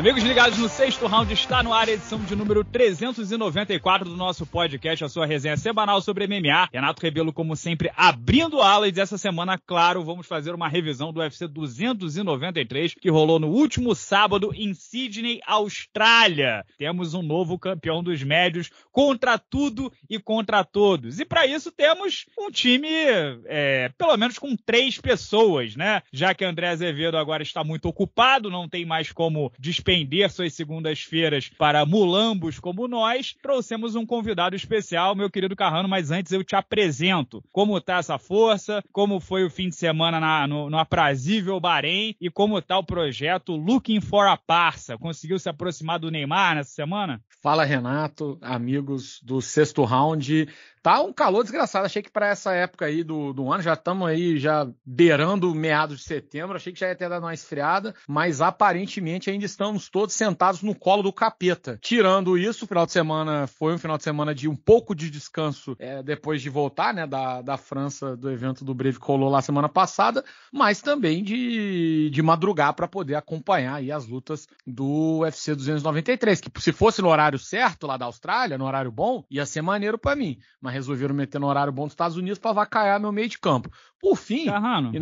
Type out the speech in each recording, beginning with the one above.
Amigos ligados no sexto round, está no ar a edição de número 394 do nosso podcast, a sua resenha semanal sobre MMA. Renato Rebelo, como sempre, abrindo alas. Essa semana, claro, vamos fazer uma revisão do UFC 293, que rolou no último sábado em Sydney, Austrália. Temos um novo campeão dos médios contra tudo e contra todos. E para isso temos um time, é, pelo menos com três pessoas, né? Já que André Azevedo agora está muito ocupado, não tem mais como dispensar despender suas segundas-feiras para mulambos como nós, trouxemos um convidado especial, meu querido Carrano, mas antes eu te apresento como tá essa força, como foi o fim de semana na, no, no aprazível Bahrein e como tá o projeto Looking for a Parça. Conseguiu se aproximar do Neymar nessa semana? Fala, Renato, amigos do sexto round. Tá um calor desgraçado. Achei que para essa época aí do, do ano, já estamos aí já beirando meados de setembro, achei que já ia ter dado uma esfriada, mas aparentemente ainda estamos todos sentados no colo do capeta. Tirando isso, o final de semana foi um final de semana de um pouco de descanso é, depois de voltar, né, da, da França, do evento do Breve Colou lá semana passada, mas também de, de madrugar para poder acompanhar aí as lutas do UFC 293, que se fosse no horário certo lá da Austrália, no horário bom, ia ser maneiro para mim. Mas mas resolveram meter no horário bom dos Estados Unidos para vacaiar meu meio de campo. Por fim, Carrano,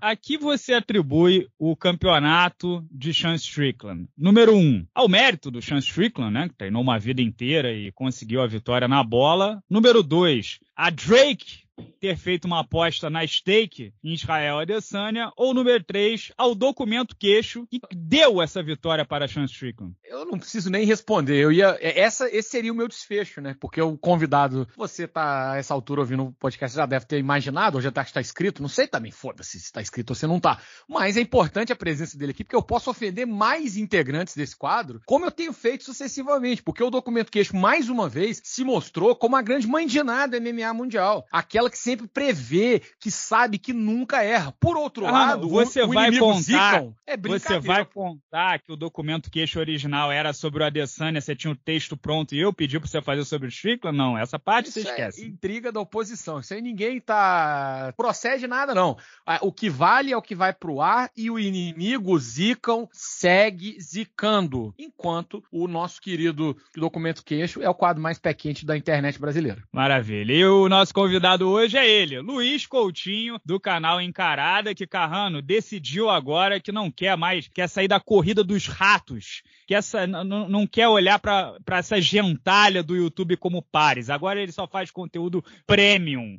aqui ah. você atribui o campeonato de Sean Strickland. Número um, ao mérito do Sean Strickland, né, que treinou uma vida inteira e conseguiu a vitória na bola. Número dois, a Drake ter feito uma aposta na stake em Israel Adesanya, ou número três ao documento queixo que deu essa vitória para Sean Strickland? Eu não preciso nem responder. Eu ia é, essa esse seria o meu desfecho, né? Porque o convidado, você tá a essa altura ouvindo o podcast já deve ter imaginado, ou já tá, está escrito, não sei também, tá foda-se se está escrito ou se não está. Mas é importante a presença dele aqui, porque eu posso ofender mais integrantes desse quadro, como eu tenho feito sucessivamente, porque o documento queixo, mais uma vez, se mostrou como a grande mãe de nada é MMA mundial. Aquela que sempre prevê, que sabe que nunca erra. Por outro ah, lado, você o, vai o contar, é Você vai contar que o documento queixo original era sobre o Adesanya, você tinha o um texto pronto e eu pedi para você fazer sobre o Strickland? Não, essa parte Isso você é esquece. É intriga da oposição. Isso aí ninguém tá processando cede nada, não. É, o que vale é o que vai pro ar e o inimigo zicam, segue zicando. Enquanto o nosso querido documento queixo é o quadro mais pé quente da internet brasileira. Maravilha. E o nosso convidado hoje é ele, Luiz Coutinho, do canal Encarada, que Carrano decidiu agora que não quer mais, quer sair da corrida dos ratos, que essa, não, não quer olhar para essa gentalha do YouTube como pares. Agora ele só faz conteúdo premium,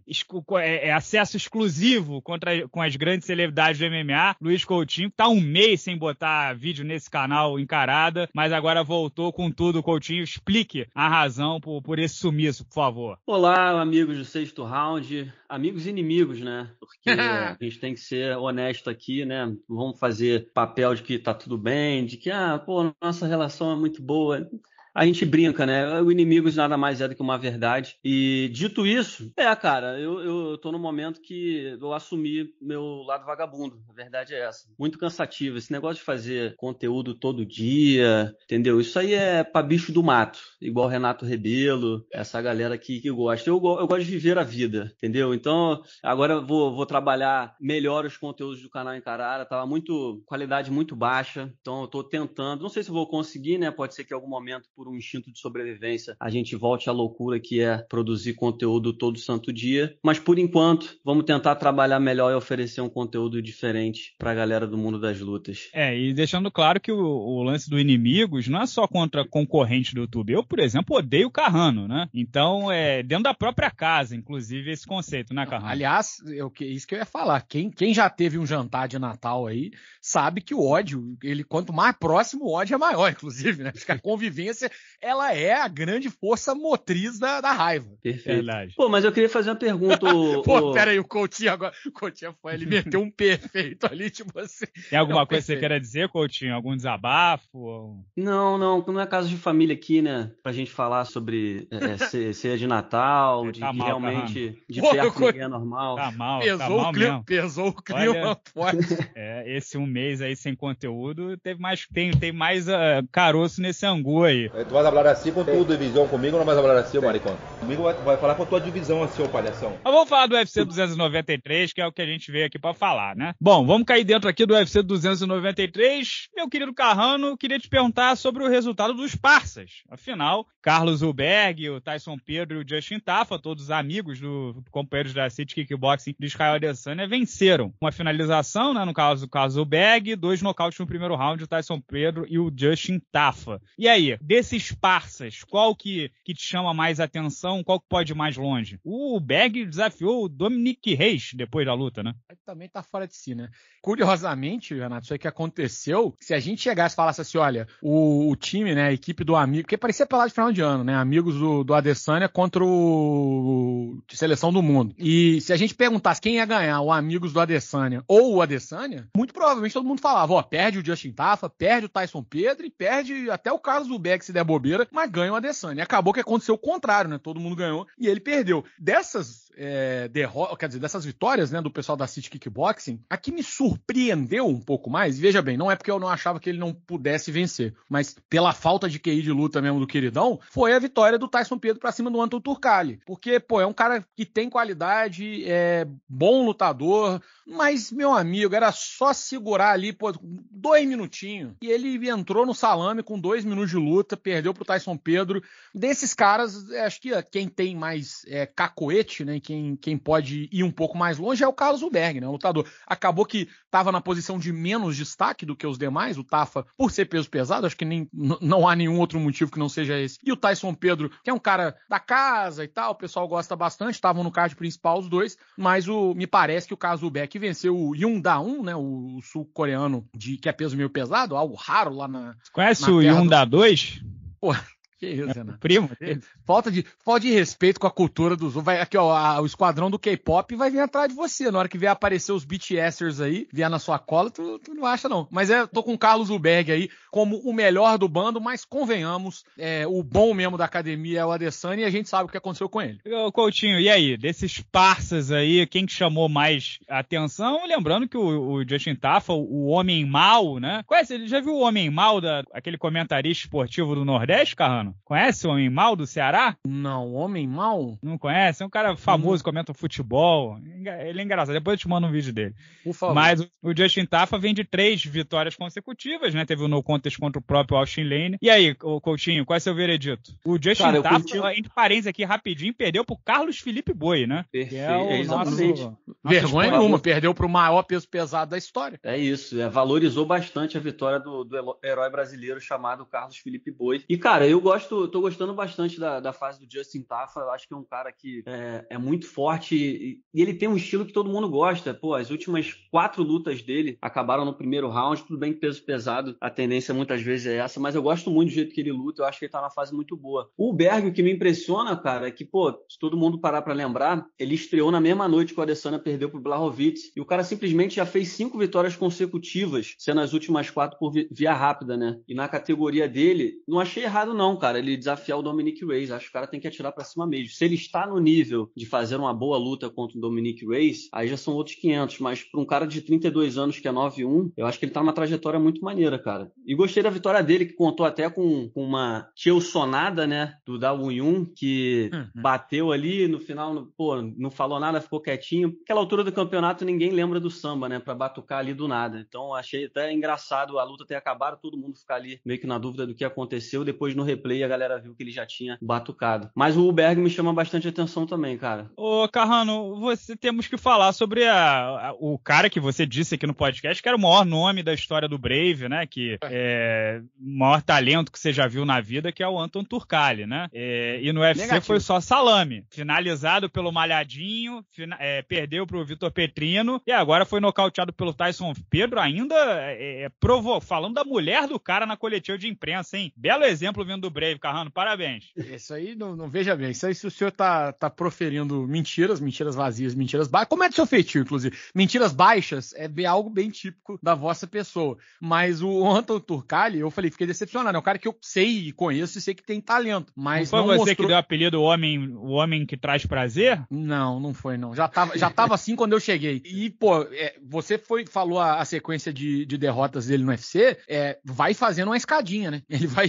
é, é acesso exclusivo abusivo contra, com as grandes celebridades do MMA. Luiz Coutinho, tá um mês sem botar vídeo nesse canal encarada, mas agora voltou com tudo. Coutinho, explique a razão por, por esse sumiço, por favor. Olá, amigos do sexto round, amigos e inimigos, né? Porque a gente tem que ser honesto aqui, né? Vamos fazer papel de que tá tudo bem, de que, ah, pô, nossa relação é muito boa a gente brinca, né? O inimigo nada mais é do que uma verdade. E dito isso, é, cara, eu, eu, tô no momento que eu assumi meu lado vagabundo. A verdade é essa. Muito cansativo. Esse negócio de fazer conteúdo todo dia, entendeu? Isso aí é pra bicho do mato, igual Renato Rebelo, essa galera aqui que gosta. Eu, eu gosto de viver a vida, entendeu? Então, agora vou, vou trabalhar melhor os conteúdos do canal Encarara. Tava muito, qualidade muito baixa. Então, eu tô tentando. Não sei se vou conseguir, né? Pode ser que em algum momento, por por um instinto de sobrevivência, a gente volte à loucura que é produzir conteúdo todo santo dia. Mas por enquanto, vamos tentar trabalhar melhor e oferecer um conteúdo diferente para a galera do mundo das lutas. É, e deixando claro que o, o, lance do inimigos não é só contra concorrente do YouTube. Eu, por exemplo, odeio o Carrano, né? Então, é dentro da própria casa, inclusive, esse conceito, né, Carrano? Aliás, eu, isso que eu ia falar. Quem, quem já teve um jantar de Natal aí, sabe que o ódio, ele quanto mais próximo, o ódio é maior, inclusive, né? Porque a convivência ela é a grande força motriz da, da raiva. Perfeito. Verdade. Pô, mas eu queria fazer uma pergunta. O, Pô, o... pera aí, o Coutinho agora. O Coutinho foi, ele meteu um perfeito ali, tipo assim. Tem alguma coisa perfeito. que você queira dizer, Coutinho? Algum desabafo? Não, não, não é caso de família aqui, né? Pra gente falar sobre é, é ceia de Natal, de tá mal, tá realmente de Pô, a ninguém é normal. Tá mal, tá pesou tá mal o clima, mesmo. Pesou o clima Olha, forte. É, esse um mês aí sem conteúdo, teve mais, tem, tem mais uh, caroço nesse angu aí. É tu vais falar assim com Sim. tua divisão, comigo não vais falar assim, Sim. maricão. Comigo vai, vai, falar com a tua divisão assim, ô palhação. Mas vamos falar do UFC 293, que é o que a gente veio aqui para falar, né? Bom, vamos cair dentro aqui do UFC 293. Meu querido Carrano, queria te perguntar sobre o resultado dos parças. Afinal, Carlos Huberg, o Tyson Pedro e o Justin Tafa, todos amigos do companheiros da City Kickboxing de Israel Adesanya, venceram. Uma finalização, né, no caso do caso Huberg. dois nocautes no primeiro round, o Tyson Pedro e o Justin Tafa. E aí, desse desses parças, qual que, que te chama mais atenção? Qual que pode ir mais longe? O Berg desafiou o Dominique Reis depois da luta, né? Ele também tá fora de si, né? Curiosamente, Renato, isso aí que aconteceu, se a gente chegasse e falasse assim, olha, o, o, time, né, a equipe do amigo, porque parecia lá de final de ano, né? Amigos do, do Adesanya contra o Seleção do Mundo. E se a gente perguntasse quem ia ganhar, o Amigos do Adesanya ou o Adesanya, muito provavelmente todo mundo falava, ó, perde o Justin Tafa, perde o Tyson Pedro e perde até o Carlos Ubeck se der bobeira, mas ganha o Adesanya. E acabou que aconteceu o contrário, né? Todo mundo ganhou e ele perdeu. Dessas é, derrotas, quer dizer, dessas vitórias né, do pessoal da City Kickboxing, a que me surpreendeu um pouco mais, veja bem, não é porque eu não achava que ele não pudesse vencer, mas pela falta de QI de luta mesmo do queridão, foi a vitória do Tyson Pedro para cima do Anton Turcali. Porque, pô, é um cara que tem qualidade, é bom lutador, mas, meu amigo, era só segurar ali, pô, dois minutinhos. E ele entrou no salame com dois minutos de luta, perdeu pro Tyson Pedro. Desses caras, acho que quem tem mais é, cacoete, né? quem, quem pode ir um pouco mais longe é o Carlos Uberg, né? O lutador acabou que estava na posição de menos destaque do que os demais, o Tafa, por ser peso pesado, acho que nem, não há nenhum outro motivo que não seja esse. E o Tyson Pedro, que é um cara da casa e tal, o pessoal gosta bastante, estavam no card principal os dois, mas o me parece que o Carlos Uberg venceu o Yung Um, né? O sul-coreano de que é peso meio pesado, algo raro lá na. Você conhece na o Yung da 2? Pô, que isso, Renan? É primo. Falta de, falta de respeito com a cultura dos Vai, aqui, ó, a, o esquadrão do K-pop vai vir atrás de você. Na hora que vier aparecer os BTSers aí, vier na sua cola, tu, tu não acha, não. Mas é, tô com o Carlos Uberg aí como o melhor do bando, mas convenhamos, é, o bom mesmo da academia é o Adesanya e a gente sabe o que aconteceu com ele. Ô, Coutinho, e aí? Desses parças aí, quem que chamou mais atenção? Lembrando que o, o Justin Taffa, o, homem mal, né? Conhece? Ele já viu o homem mal, da, aquele comentarista esportivo do Nordeste, Carrano? Conhece o Homem Mal do Ceará? Não, Homem Mal? Não conhece? É um cara famoso, hum. comenta futebol. Ele é engraçado. Depois eu te mando um vídeo dele. Por favor. Mas o Justin Tafa vem de três vitórias consecutivas, né? Teve o um no contest contra o próprio Austin Lane. E aí, Coutinho, qual é seu veredito? O Justin cara, Tafa, entre parênteses aqui rapidinho, perdeu pro Carlos Felipe Boi, né? É Perfeito. É exatamente. é nosso... Vergonha nenhuma, perdeu pro maior peso pesado da história. É isso, é, valorizou bastante a vitória do, do herói brasileiro chamado Carlos Felipe Boi. E, cara, eu gosto gosto, tô gostando bastante da, da fase do Justin Taffa. Eu acho que é um cara que é, é muito forte e, e, ele tem um estilo que todo mundo gosta. Pô, as últimas quatro lutas dele acabaram no primeiro round. Tudo bem que peso pesado, a tendência muitas vezes é essa, mas eu gosto muito do jeito que ele luta. Eu acho que ele tá na fase muito boa. O Berg, o que me impressiona, cara, é que, pô, se todo mundo parar para lembrar, ele estreou na mesma noite que o Adesanya perdeu pro Blahovic e o cara simplesmente já fez cinco vitórias consecutivas, sendo as últimas quatro por via rápida, né? E na categoria dele, não achei errado não, cara cara, ele desafiar o Dominic Reyes. Acho que o cara tem que atirar para cima mesmo. Se ele está no nível de fazer uma boa luta contra o Dominic Reyes, aí já são outros 500. Mas para um cara de 32 anos que é 9-1, eu acho que ele tá numa trajetória muito maneira, cara. E gostei da vitória dele, que contou até com, com uma tielsonada, né, do da Yun, que uhum. bateu ali no final, pô, não falou nada, ficou quietinho. Aquela altura do campeonato ninguém lembra do samba, né, para batucar ali do nada. Então achei até engraçado a luta ter acabado, todo mundo ficar ali meio que na dúvida do que aconteceu. Depois no replay aí a galera viu que ele já tinha batucado. Mas o Berg me chama bastante atenção também, cara. Ô, Carrano, você temos que falar sobre a, a, o cara que você disse aqui no podcast, que era o maior nome da história do Brave, né? Que é o maior talento que você já viu na vida, que é o Anton Turcali, né? É, e no UFC Negativo. foi só salame. Finalizado pelo Malhadinho, fina, é, perdeu pro Vitor Petrino e agora foi nocauteado pelo Tyson Pedro, ainda é, é falando da mulher do cara na coletiva de imprensa, hein? Belo exemplo vindo do Brave Dave Carrano, parabéns. Isso aí, não, não veja bem, isso aí se o senhor tá, tá proferindo mentiras, mentiras vazias, mentiras baixas, como é do seu feitio, inclusive, mentiras baixas é algo bem típico da vossa pessoa, mas o Anton Turcali, eu falei, fiquei decepcionado, é um cara que eu sei e conheço e sei que tem talento, mas não foi não você mostrou... que deu o apelido o homem, o homem que traz prazer? Não, não foi não, já tava, já tava assim quando eu cheguei, e pô, é, você foi, falou a, a sequência de, de derrotas dele no UFC, é, vai fazendo uma escadinha, né? Ele vai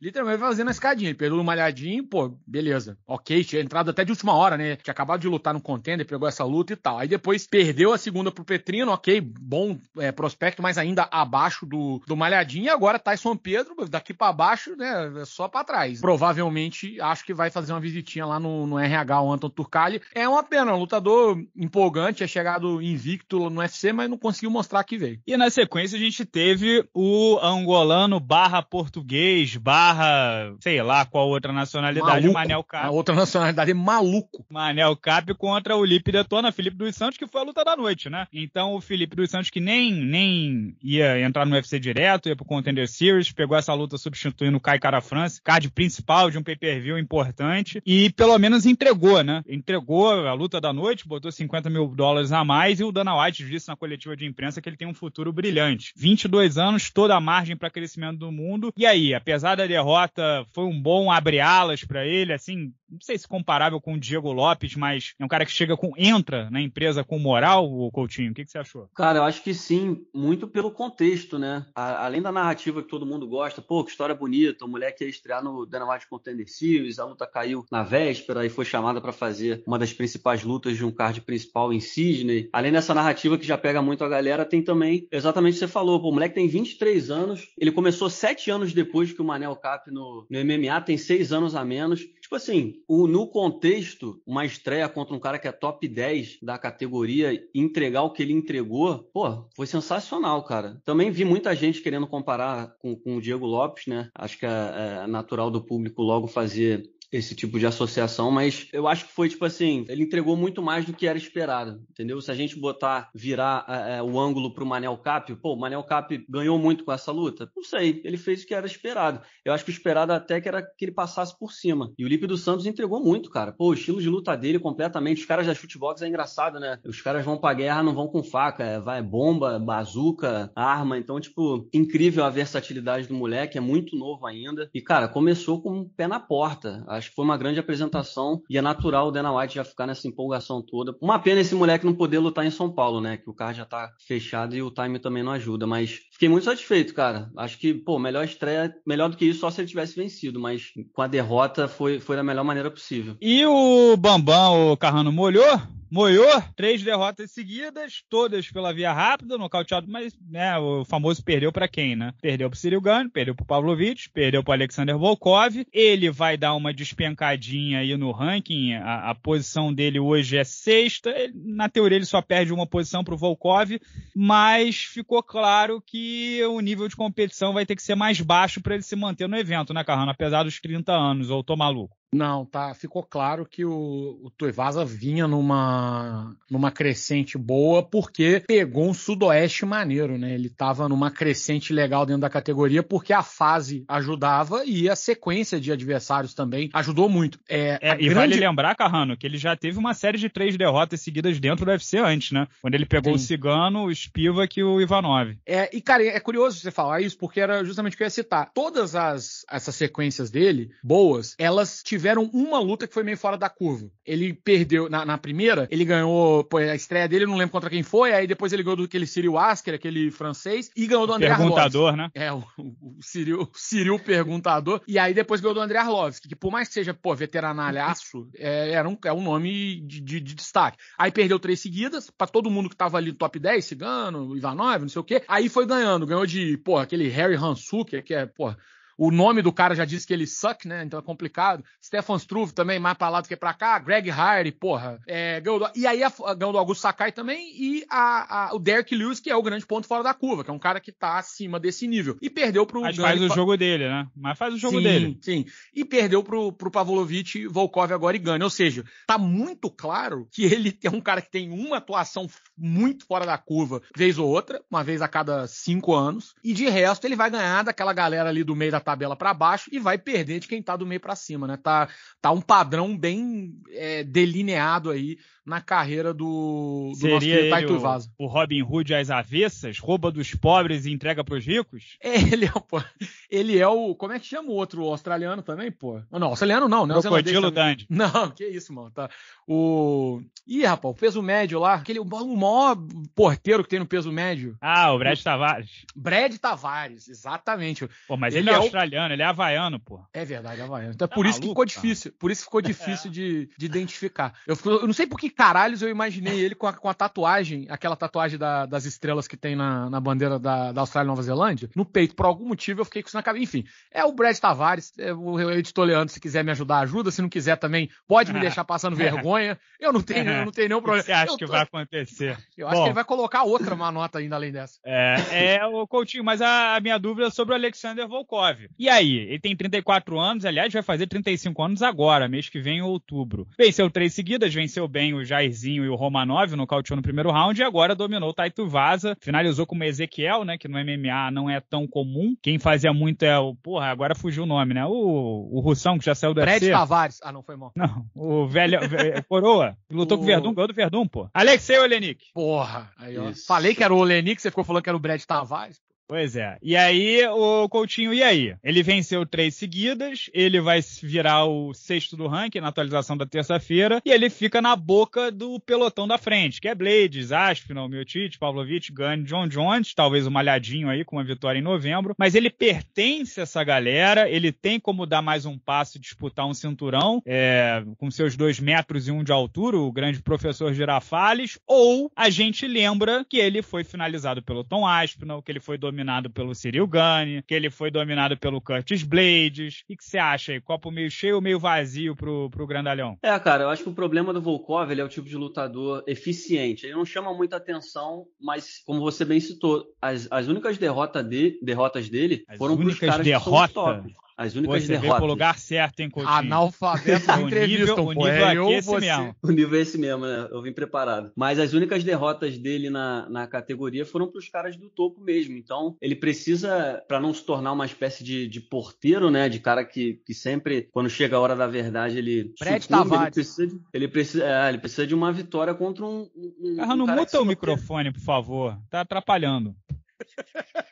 literalmente vai fazendo a escadinha. Ele pegou o malhadinho, pô, beleza. Ok, tinha entrado até de última hora, né? Tinha acabado de lutar no contender, pegou essa luta e tal. Aí depois perdeu a segunda pro Petrino, ok, bom é, prospecto, mas ainda abaixo do, do malhadinho. E agora Tyson Pedro, daqui para baixo, né? É só para trás. Provavelmente acho que vai fazer uma visitinha lá no, no RH, o Anton Turcalli. É uma pena, um lutador empolgante, é chegado invicto no UFC, mas não conseguiu mostrar que veio. E na sequência a gente teve o angolano barra português, barra sei lá qual outra nacionalidade, maluco. Manel Cap. A outra nacionalidade é maluco. Manel Cap contra o Lipe Detona, Felipe dos Santos, que foi a luta da noite, né? Então o Felipe dos Santos, que nem, nem ia entrar no UFC direto, ia pro Contender Series, pegou essa luta substituindo o Kai Cara France, card principal de um pay-per-view importante, e pelo menos entregou, né? Entregou a luta da noite, botou 50 mil dólares a mais, e o Dana White disse na coletiva de imprensa que ele tem um futuro brilhante. 22 anos, toda a margem para crescimento do mundo, e aí, apesar da derrota, derrota foi um bom abre alas para ele, assim, não sei se comparável com o Diego Lopes, mas é um cara que chega com entra na empresa com moral, o Coutinho. O que, que você achou? Cara, eu acho que sim, muito pelo contexto, né? A, além da narrativa que todo mundo gosta, pô, que história bonita, o moleque ia estrear no Dynamite Contender Series, a luta tá, caiu na véspera e foi chamada para fazer uma das principais lutas de um card principal em Sydney. Além dessa narrativa que já pega muito a galera, tem também exatamente o que você falou, pô, o moleque tem 23 anos, ele começou 7 anos depois que o Manel Cap no, no MMA, tem 6 anos a menos, Tipo assim, o, no contexto, uma estreia contra um cara que é top 10 da categoria e entregar o que ele entregou, pô, foi sensacional, cara. Também vi muita gente querendo comparar com, com o Diego Lopes, né? Acho que é, é natural do público logo fazer esse tipo de associação, mas eu acho que foi tipo assim, ele entregou muito mais do que era esperado, entendeu? Se a gente botar, virar é, o ângulo pro Manel Cap, pô, o Manel Cap ganhou muito com essa luta? Não sei, ele fez o que era esperado. Eu acho que o esperado até que era que ele passasse por cima. E o Lipe dos Santos entregou muito, cara. Pô, o estilo de luta dele completamente, os caras da shootbox é engraçado, né? Os caras vão pra guerra, não vão com faca, é, vai é bomba, é bazuca, arma, então tipo, incrível a versatilidade do moleque, é muito novo ainda. E cara, começou com um pé na porta. A Acho que foi uma grande apresentação e é natural o Dana White já ficar nessa empolgação toda. Uma pena esse moleque não poder lutar em São Paulo, né? Que o carro já tá fechado e o time também não ajuda. Mas fiquei muito satisfeito, cara. Acho que, pô, melhor estreia, melhor do que isso só se ele tivesse vencido. Mas com a derrota foi, foi da melhor maneira possível. E o Bambam, o Carrano molhou? Moiô, três derrotas seguidas, todas pela via rápida, nocauteado, mas né, o famoso perdeu para quem, né? Perdeu pro Cyril Gane, perdeu pro Pavlovich, perdeu pro Alexander Volkov. Ele vai dar uma despencadinha aí no ranking, a, a posição dele hoje é sexta. Ele, na teoria, ele só perde uma posição pro Volkov, mas ficou claro que o nível de competição vai ter que ser mais baixo para ele se manter no evento, né, Carrano? Apesar dos 30 anos, ou tô maluco. Não, tá. Ficou claro que o, o Tuivasa vinha numa, numa crescente boa porque pegou um sudoeste maneiro, né? Ele tava numa crescente legal dentro da categoria porque a fase ajudava e a sequência de adversários também ajudou muito. É, é, e grande... vale lembrar, Carrano, que ele já teve uma série de três derrotas seguidas dentro do UFC antes, né? Quando ele pegou Sim. o Cigano, o Spiva e o Ivanov. É, e cara, é curioso você falar isso porque era justamente o que eu ia citar. Todas as essas sequências dele, boas, elas tiveram tiveram uma luta que foi meio fora da curva. Ele perdeu na, na primeira, ele ganhou pô, a estreia dele, não lembro contra quem foi, aí depois ele ganhou do aquele Cyril Asker, aquele francês, e ganhou do André Perguntador, Arlovski. né? É, o, o, Cyril, o Cyril perguntador. E aí depois ganhou do André Arlovski, que por mais que seja, pô, veteranalhaço, é, era um, é um nome de, de, de destaque. Aí perdeu três seguidas, para todo mundo que tava ali no top 10, Cigano, Ivanov, não sei o quê. Aí foi ganhando, ganhou de, pô, aquele Harry Hansuker, que é, pô, o nome do cara já diz que ele suck, né? Então é complicado. Stefan Struve também, mais pra lá do que pra cá. Greg Hardy, porra. É, ganhou do, e aí a, ganhou do Augusto Sakai também. E a, a, o Derek Lewis, que é o grande ponto fora da curva, que é um cara que tá acima desse nível. E perdeu pro. Mas faz o jogo dele, né? Mas faz o jogo sim, dele. Sim. E perdeu pro, pro Pavlovich, Volkov agora e ganha. Ou seja, tá muito claro que ele é um cara que tem uma atuação muito fora da curva, vez ou outra, uma vez a cada cinco anos. E de resto, ele vai ganhar daquela galera ali do meio da tabela para baixo e vai perder de quem está do meio para cima, né? Tá, tá um padrão bem é, delineado aí na carreira do, do Seria nosso Taito Vaso. O, Robin Hood às avessas, rouba dos pobres e entrega pros os ricos? É, ele é, pô, ele é o. Como é que chama o outro o australiano também, pô? Não, australiano não, né? O é Crocodilo Dandy. Não, que isso, mano. Tá. O. Ih, rapaz, o peso médio lá, aquele, o maior porteiro que tem no peso médio. Ah, o Brad o... Tavares. Brad Tavares, exatamente. Pô, mas ele, ele é, é australiano, o... ele é havaiano, pô. É verdade, é havaiano. Então, tá por maluco, isso que ficou cara. difícil. Por isso que ficou difícil de, de identificar. Eu, eu não sei por que caralhos eu imaginei ele com a, com a tatuagem, aquela tatuagem da, das estrelas que tem na, na bandeira da, da Austrália e Nova Zelândia, no peito. Por algum motivo eu fiquei com isso na cabeça. Enfim, é o Brad Tavares, é o editor Leandro, se quiser me ajudar, ajuda. Se não quiser também, pode me deixar passando vergonha. Eu não tenho, eu não tenho nenhum problema. Você acha tô... que vai acontecer? Eu Bom, acho que ele vai colocar outra manota, nota ainda além dessa. É, é o Coutinho, mas a, a minha dúvida é sobre o Alexander Volkov. E aí? Ele tem 34 anos, aliás, vai fazer 35 anos agora, mês que vem, outubro. Venceu três seguidas, venceu bem os Jairzinho e o Romanov, nocauteou no primeiro round, e agora dominou o Taito Vaza, finalizou com o Ezequiel, né, que no MMA não é tão comum. Quem fazia muito é o, porra, agora fugiu o nome, né? O, o Russão, que já saiu do Fred UFC. Tavares. Ah, não, foi mal. Não, o velho, é, é, Coroa, lutou o... com o Verdun, ganhou do Verdun, pô. Alexei Olenik. Porra, aí, ó. Falei que era o Olenik, você ficou falando que era o Brad Tavares. Pois é. E aí, o Coutinho, e aí? Ele venceu três seguidas, ele vai virar o sexto do ranking na atualização da terça-feira, e ele fica na boca do pelotão da frente, que é Blades, Aspinall, Miltic, Pavlovic Gunn, John Jones, talvez o um malhadinho aí com uma vitória em novembro, mas ele pertence a essa galera, ele tem como dar mais um passo e disputar um cinturão, é, com seus dois metros e um de altura, o grande professor Girafales, ou a gente lembra que ele foi finalizado pelo Tom Aspinall, que ele foi dominado dominado pelo Cyril Gane, que ele foi dominado pelo Curtis Blades. O que você acha aí? Copo meio cheio ou meio vazio pro, pro Grandalhão? É, cara, eu acho que o problema do Volkov, ele é o tipo de lutador eficiente. Ele não chama muita atenção, mas, como você bem citou, as, as únicas derrota de, derrotas dele as foram pros caras derrota? que são os top. As únicas Hoje derrotas. Você o lugar certo, hein, Coutinho? Analfabeto na entrevista, o nível, o nível é, é esse mesmo. O nível é esse mesmo, né? Eu vim preparado. Mas as únicas derrotas dele na, na categoria foram para os caras do topo mesmo. Então, ele precisa, para não se tornar uma espécie de, de porteiro, né? De cara que, que sempre, quando chega a hora da verdade, ele Fred sucumbe, ele precisa, de, ele, precisa, é, ele precisa de uma vitória contra um... um, um cara, não muta o microfone, por favor. Tá atrapalhando.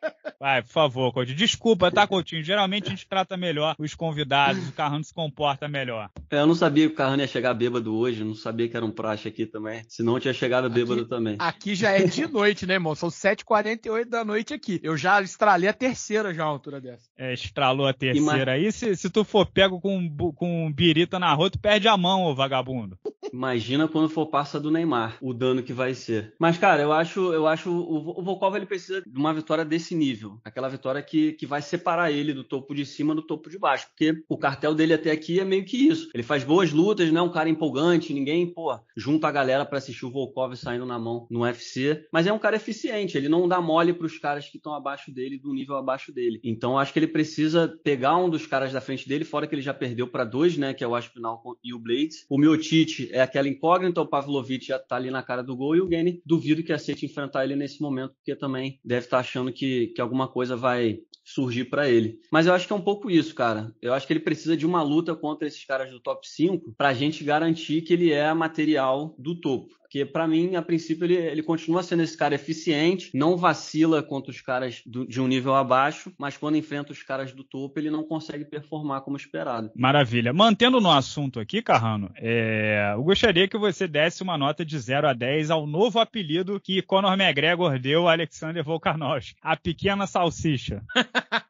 Vai, por favor, Coutinho. Desculpa, tá, Coutinho? Geralmente a gente trata melhor os convidados, o Carrano se comporta melhor. É, eu não sabia que o Carrano ia chegar bêbado hoje, não sabia que era um praxe aqui também. Senão eu tinha chegado bêbado aqui, também. Aqui já é de noite, né, irmão? São 7h48 da noite aqui. Eu já estralei a terceira já a altura dessa. É, estralou a terceira. Aí, se, se tu for pego com, com birita na rua, tu perde a mão, ô vagabundo. Imagina quando for passa do Neymar, o dano que vai ser. Mas, cara, eu acho, eu acho o, o Volkov ele precisa de uma vitória desse nível. Aquela vitória que, que vai separar ele do topo de cima do topo de baixo. Porque o cartel dele até aqui é meio que isso. Ele faz boas lutas, né? Um cara empolgante, ninguém, pô, junta a galera para assistir o Volkov saindo na mão no UFC. Mas é um cara eficiente, ele não dá mole pros caras que estão abaixo dele, do nível abaixo dele. Então, acho que ele precisa pegar um dos caras da frente dele, fora que ele já perdeu para dois, né? Que é o Aspinal e o Blades. O Miotic é aquela incógnita, o Pavlovic já está ali na cara do gol e o Gane duvido que aceite enfrentar ele nesse momento, porque também deve estar tá achando que, que alguma coisa vai surgir para ele. Mas eu acho que é um pouco isso, cara. Eu acho que ele precisa de uma luta contra esses caras do top 5 para gente garantir que ele é material do topo. Porque, para mim, a princípio, ele, ele continua sendo esse cara eficiente, não vacila contra os caras do, de um nível abaixo, mas quando enfrenta os caras do topo, ele não consegue performar como esperado. Maravilha. Mantendo no assunto aqui, Carrano, é... eu gostaria que você desse uma nota de 0 a 10 ao novo apelido que Conor McGregor deu a Alexander Volkanovski, a pequena salsicha.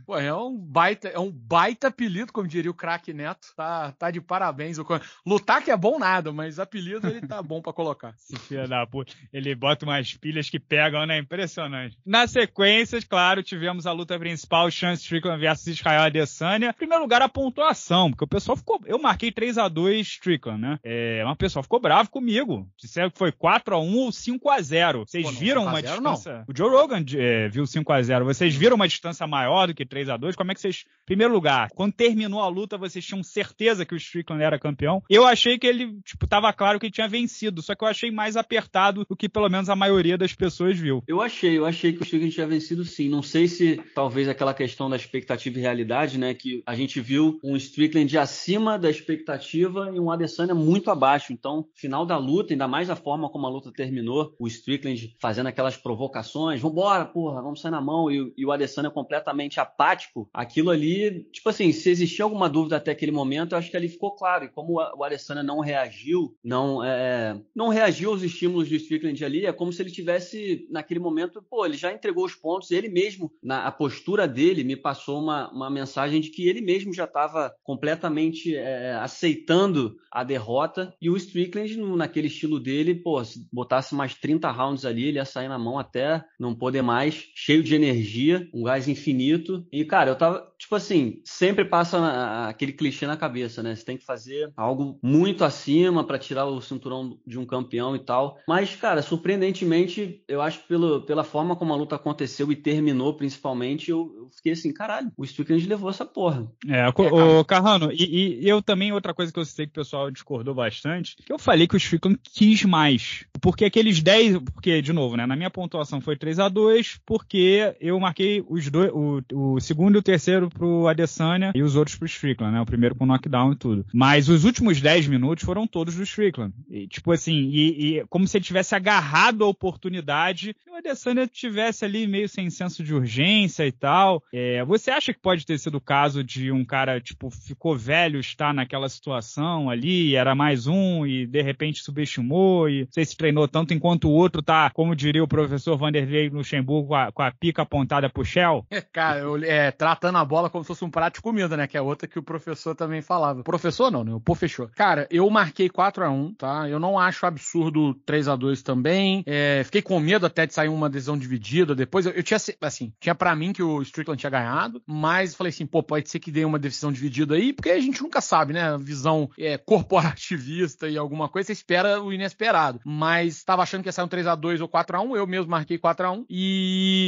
Pô, é um baita, é um baita apelido, como diria o craque Neto. Tá, tá de parabéns. Lutar que é bom nada, mas apelido ele tá bom para colocar. Esse filho da puta. Ele bota umas pilhas que pegam, né? Impressionante. Na sequência, claro, tivemos a luta principal, Chance Strickland versus Israel Adesanya. Em primeiro lugar, a pontuação, porque o pessoal ficou... Eu marquei 3 a 2 Strickland, né? É, mas o pessoal ficou bravo comigo. Disseram que foi 4 a 1 ou 5 a 0 Vocês viram 0, uma distância? Não. O Joe Rogan é, viu 5 a 0 Vocês viram uma distância maior do que 3 a 2 Como é que vocês. Primeiro lugar, quando terminou a luta, vocês tinham certeza que o Strickland era campeão. Eu achei que ele, tipo, tava claro que ele tinha vencido, só que eu achei mais apertado do que pelo menos a maioria das pessoas viu. Eu achei, eu achei que o Strickland tinha vencido sim. Não sei se talvez aquela questão da expectativa e realidade, né? Que a gente viu um Strickland acima da expectativa e um Adesanya muito abaixo. Então, final da luta, ainda mais a forma como a luta terminou, o Strickland fazendo aquelas provocações, vambora, porra, vamos sai na mão e, e o Alessandro é completamente apático, aquilo ali, tipo assim, se existia alguma dúvida até aquele momento, eu acho que ali ficou claro. E como o Alessandro não reagiu, não, é, não reagiu aos estímulos do Strickland ali, é como se ele tivesse, naquele momento, pô, ele já entregou os pontos, ele mesmo, na a postura dele, me passou uma, uma mensagem de que ele mesmo já estava completamente é, aceitando a derrota. E o Strickland, naquele estilo dele, pô, se botasse mais 30 rounds ali, ele ia sair na mão até não poder mais cheio de energia, um gás infinito. E, cara, eu tava, tipo assim, sempre passa na, aquele clichê na cabeça, né? Você tem que fazer algo muito acima para tirar o cinturão de um campeão e tal. Mas, cara, surpreendentemente, eu acho que pelo, pela forma como a luta aconteceu e terminou, principalmente, eu, eu fiquei assim, caralho, o Strickland levou essa porra. É, é o, o Carrano, e, e, eu também, outra coisa que eu sei que o pessoal discordou bastante, que eu falei que o Strickland quis mais. Porque aqueles 10, porque, de novo, né? Na minha pontuação foi 3 a 2 porque porque eu marquei os dois, o, o segundo e o terceiro pro Adesanya e os outros pro Strickland, né? O primeiro com knockdown e tudo. Mas os últimos 10 minutos foram todos do Strickland. E, tipo assim, e, e, como se ele tivesse agarrado a oportunidade e o Adesanya tivesse ali meio sem senso de urgência e tal. É, você acha que pode ter sido o caso de um cara, tipo, ficou velho, está naquela situação ali, era mais um e de repente subestimou e não sei se treinou tanto enquanto o outro tá, como diria o professor Vanderlei Luxemburgo, com a pica apontada pro Shell? É, cara, eu, é, tratando a bola como se fosse um prato de comida, né? Que é outra que o professor também falava. Professor não, né? O pô fechou. Cara, eu marquei 4 a 1 tá? Eu não acho absurdo 3 a 2 também. É, fiquei com medo até de sair uma decisão dividida depois. Eu, eu tinha, assim, tinha para mim que o Strickland tinha ganhado, mas falei assim, pô, pode ser que dê uma decisão dividida aí, porque a gente nunca sabe, né? Visão é, corporativista e alguma coisa, você espera o inesperado. Mas tava achando que ia sair um 3 a 2 ou 4 a 1 eu mesmo marquei 4 a 1 e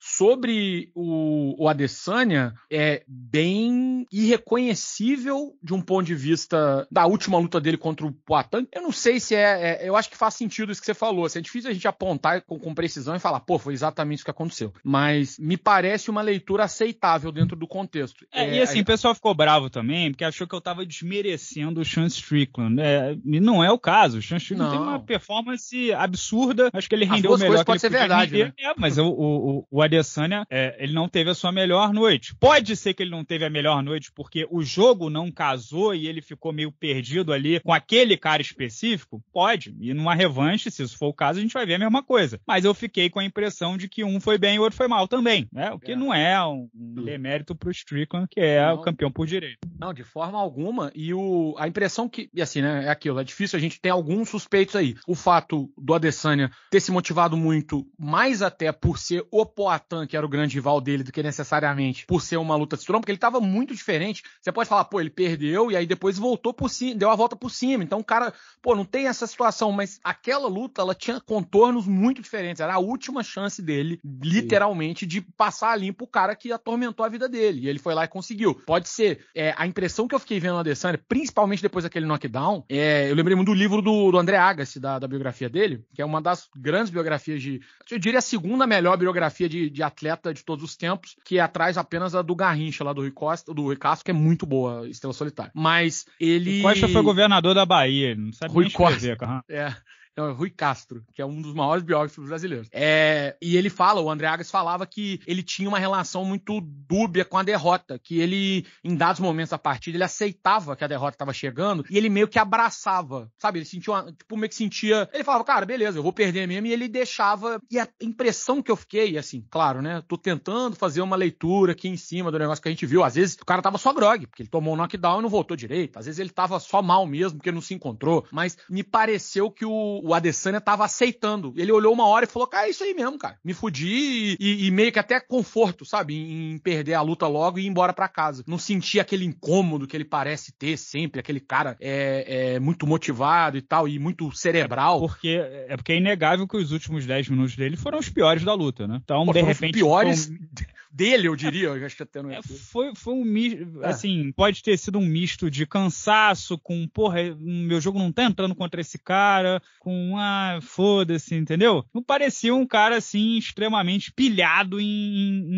sobre o, o Adesanya é bem irreconhecível de um ponto de vista da última luta dele contra o Poatan. Eu não sei se é, é, Eu acho que faz sentido isso que você falou. Assim, é difícil a gente apontar com, com precisão e falar, pô, foi exatamente isso que aconteceu. Mas me parece uma leitura aceitável dentro do contexto. É, é, e assim, é o pessoal ficou bravo também, porque achou que eu tava desmerecendo o Sean Strickland. É, e não é o caso. O Sean Strickland não. tem uma performance absurda. Acho que ele rendeu As duas melhor. Pode ser verdade. Né? É, mas o, o, o Adesanya, é, ele não teve a sua melhor noite. Pode ser que ele não teve a melhor noite porque o jogo não casou e ele ficou meio perdido ali com aquele cara específico? Pode. E numa revanche, se isso for o caso, a gente vai ver a mesma coisa. Mas eu fiquei com a impressão de que um foi bem e o outro foi mal também, né? O que é. não é um demérito pro Strickland, que é não, o campeão por direito. Não, de forma alguma. E o, a impressão que, e assim, né, é aquilo, é difícil, a gente tem alguns suspeitos aí. O fato do Adesanya ter se motivado muito, mais até por ser oposto Natan, que era o grande rival dele, do que necessariamente por ser uma luta de cinturão, porque ele estava muito diferente. Você pode falar, pô, ele perdeu e aí depois voltou por cima, deu a volta por cima. Então o cara, pô, não tem essa situação, mas aquela luta, ela tinha contornos muito diferentes. Era a última chance dele, literalmente, Sim. de passar limpo o cara que atormentou a vida dele. E ele foi lá e conseguiu. Pode ser. É, a impressão que eu fiquei vendo na Adesanya, principalmente depois daquele knockdown, é, eu lembrei muito do livro do, do André Agassi, da, da biografia dele, que é uma das grandes biografias de. Eu diria a segunda melhor biografia de, de atleta de todos os tempos, que é atrás apenas a do Garrincha, lá do Rui Costa, do Rui Castro, que é muito boa, Estrela Solitária. Mas ele. O Costa foi governador da Bahia, não sabe Rui nem escrever, Costa. Uhum. É é o Rui Castro, que é um dos maiores biógrafos brasileiros. É, e ele fala, o André Agas falava que ele tinha uma relação muito dúbia com a derrota, que ele, em dados momentos da partida, ele aceitava que a derrota estava chegando e ele meio que abraçava, sabe? Ele sentia, uma, tipo, meio que sentia. Ele falava, cara, beleza, eu vou perder mesmo, e ele deixava. E a impressão que eu fiquei, assim, claro, né? Tô tentando fazer uma leitura aqui em cima do negócio que a gente viu. Às vezes o cara tava só grog, porque ele tomou um knockdown e não voltou direito. Às vezes ele tava só mal mesmo, porque não se encontrou. Mas me pareceu que o, o, Adesanya tava aceitando. Ele olhou uma hora e falou, cara, é isso aí mesmo, cara. Me fudi e, e, e meio que até conforto, sabe? Em, em, perder a luta logo e ir embora para casa. Não senti aquele incômodo que ele parece ter sempre, aquele cara é, é, muito motivado e tal, e muito cerebral. É porque, é porque é inegável que os últimos 10 minutos dele foram os piores da luta, né? Então, Pô, de repente... Os piores... Com dele, eu diria. Eu acho que até não é. é foi, foi um misto. É. Assim, pode ter sido um misto de cansaço com, porra, é, meu jogo não tá entrando contra esse cara, com, ah, foda-se, entendeu? Não parecia um cara, assim, extremamente pilhado em,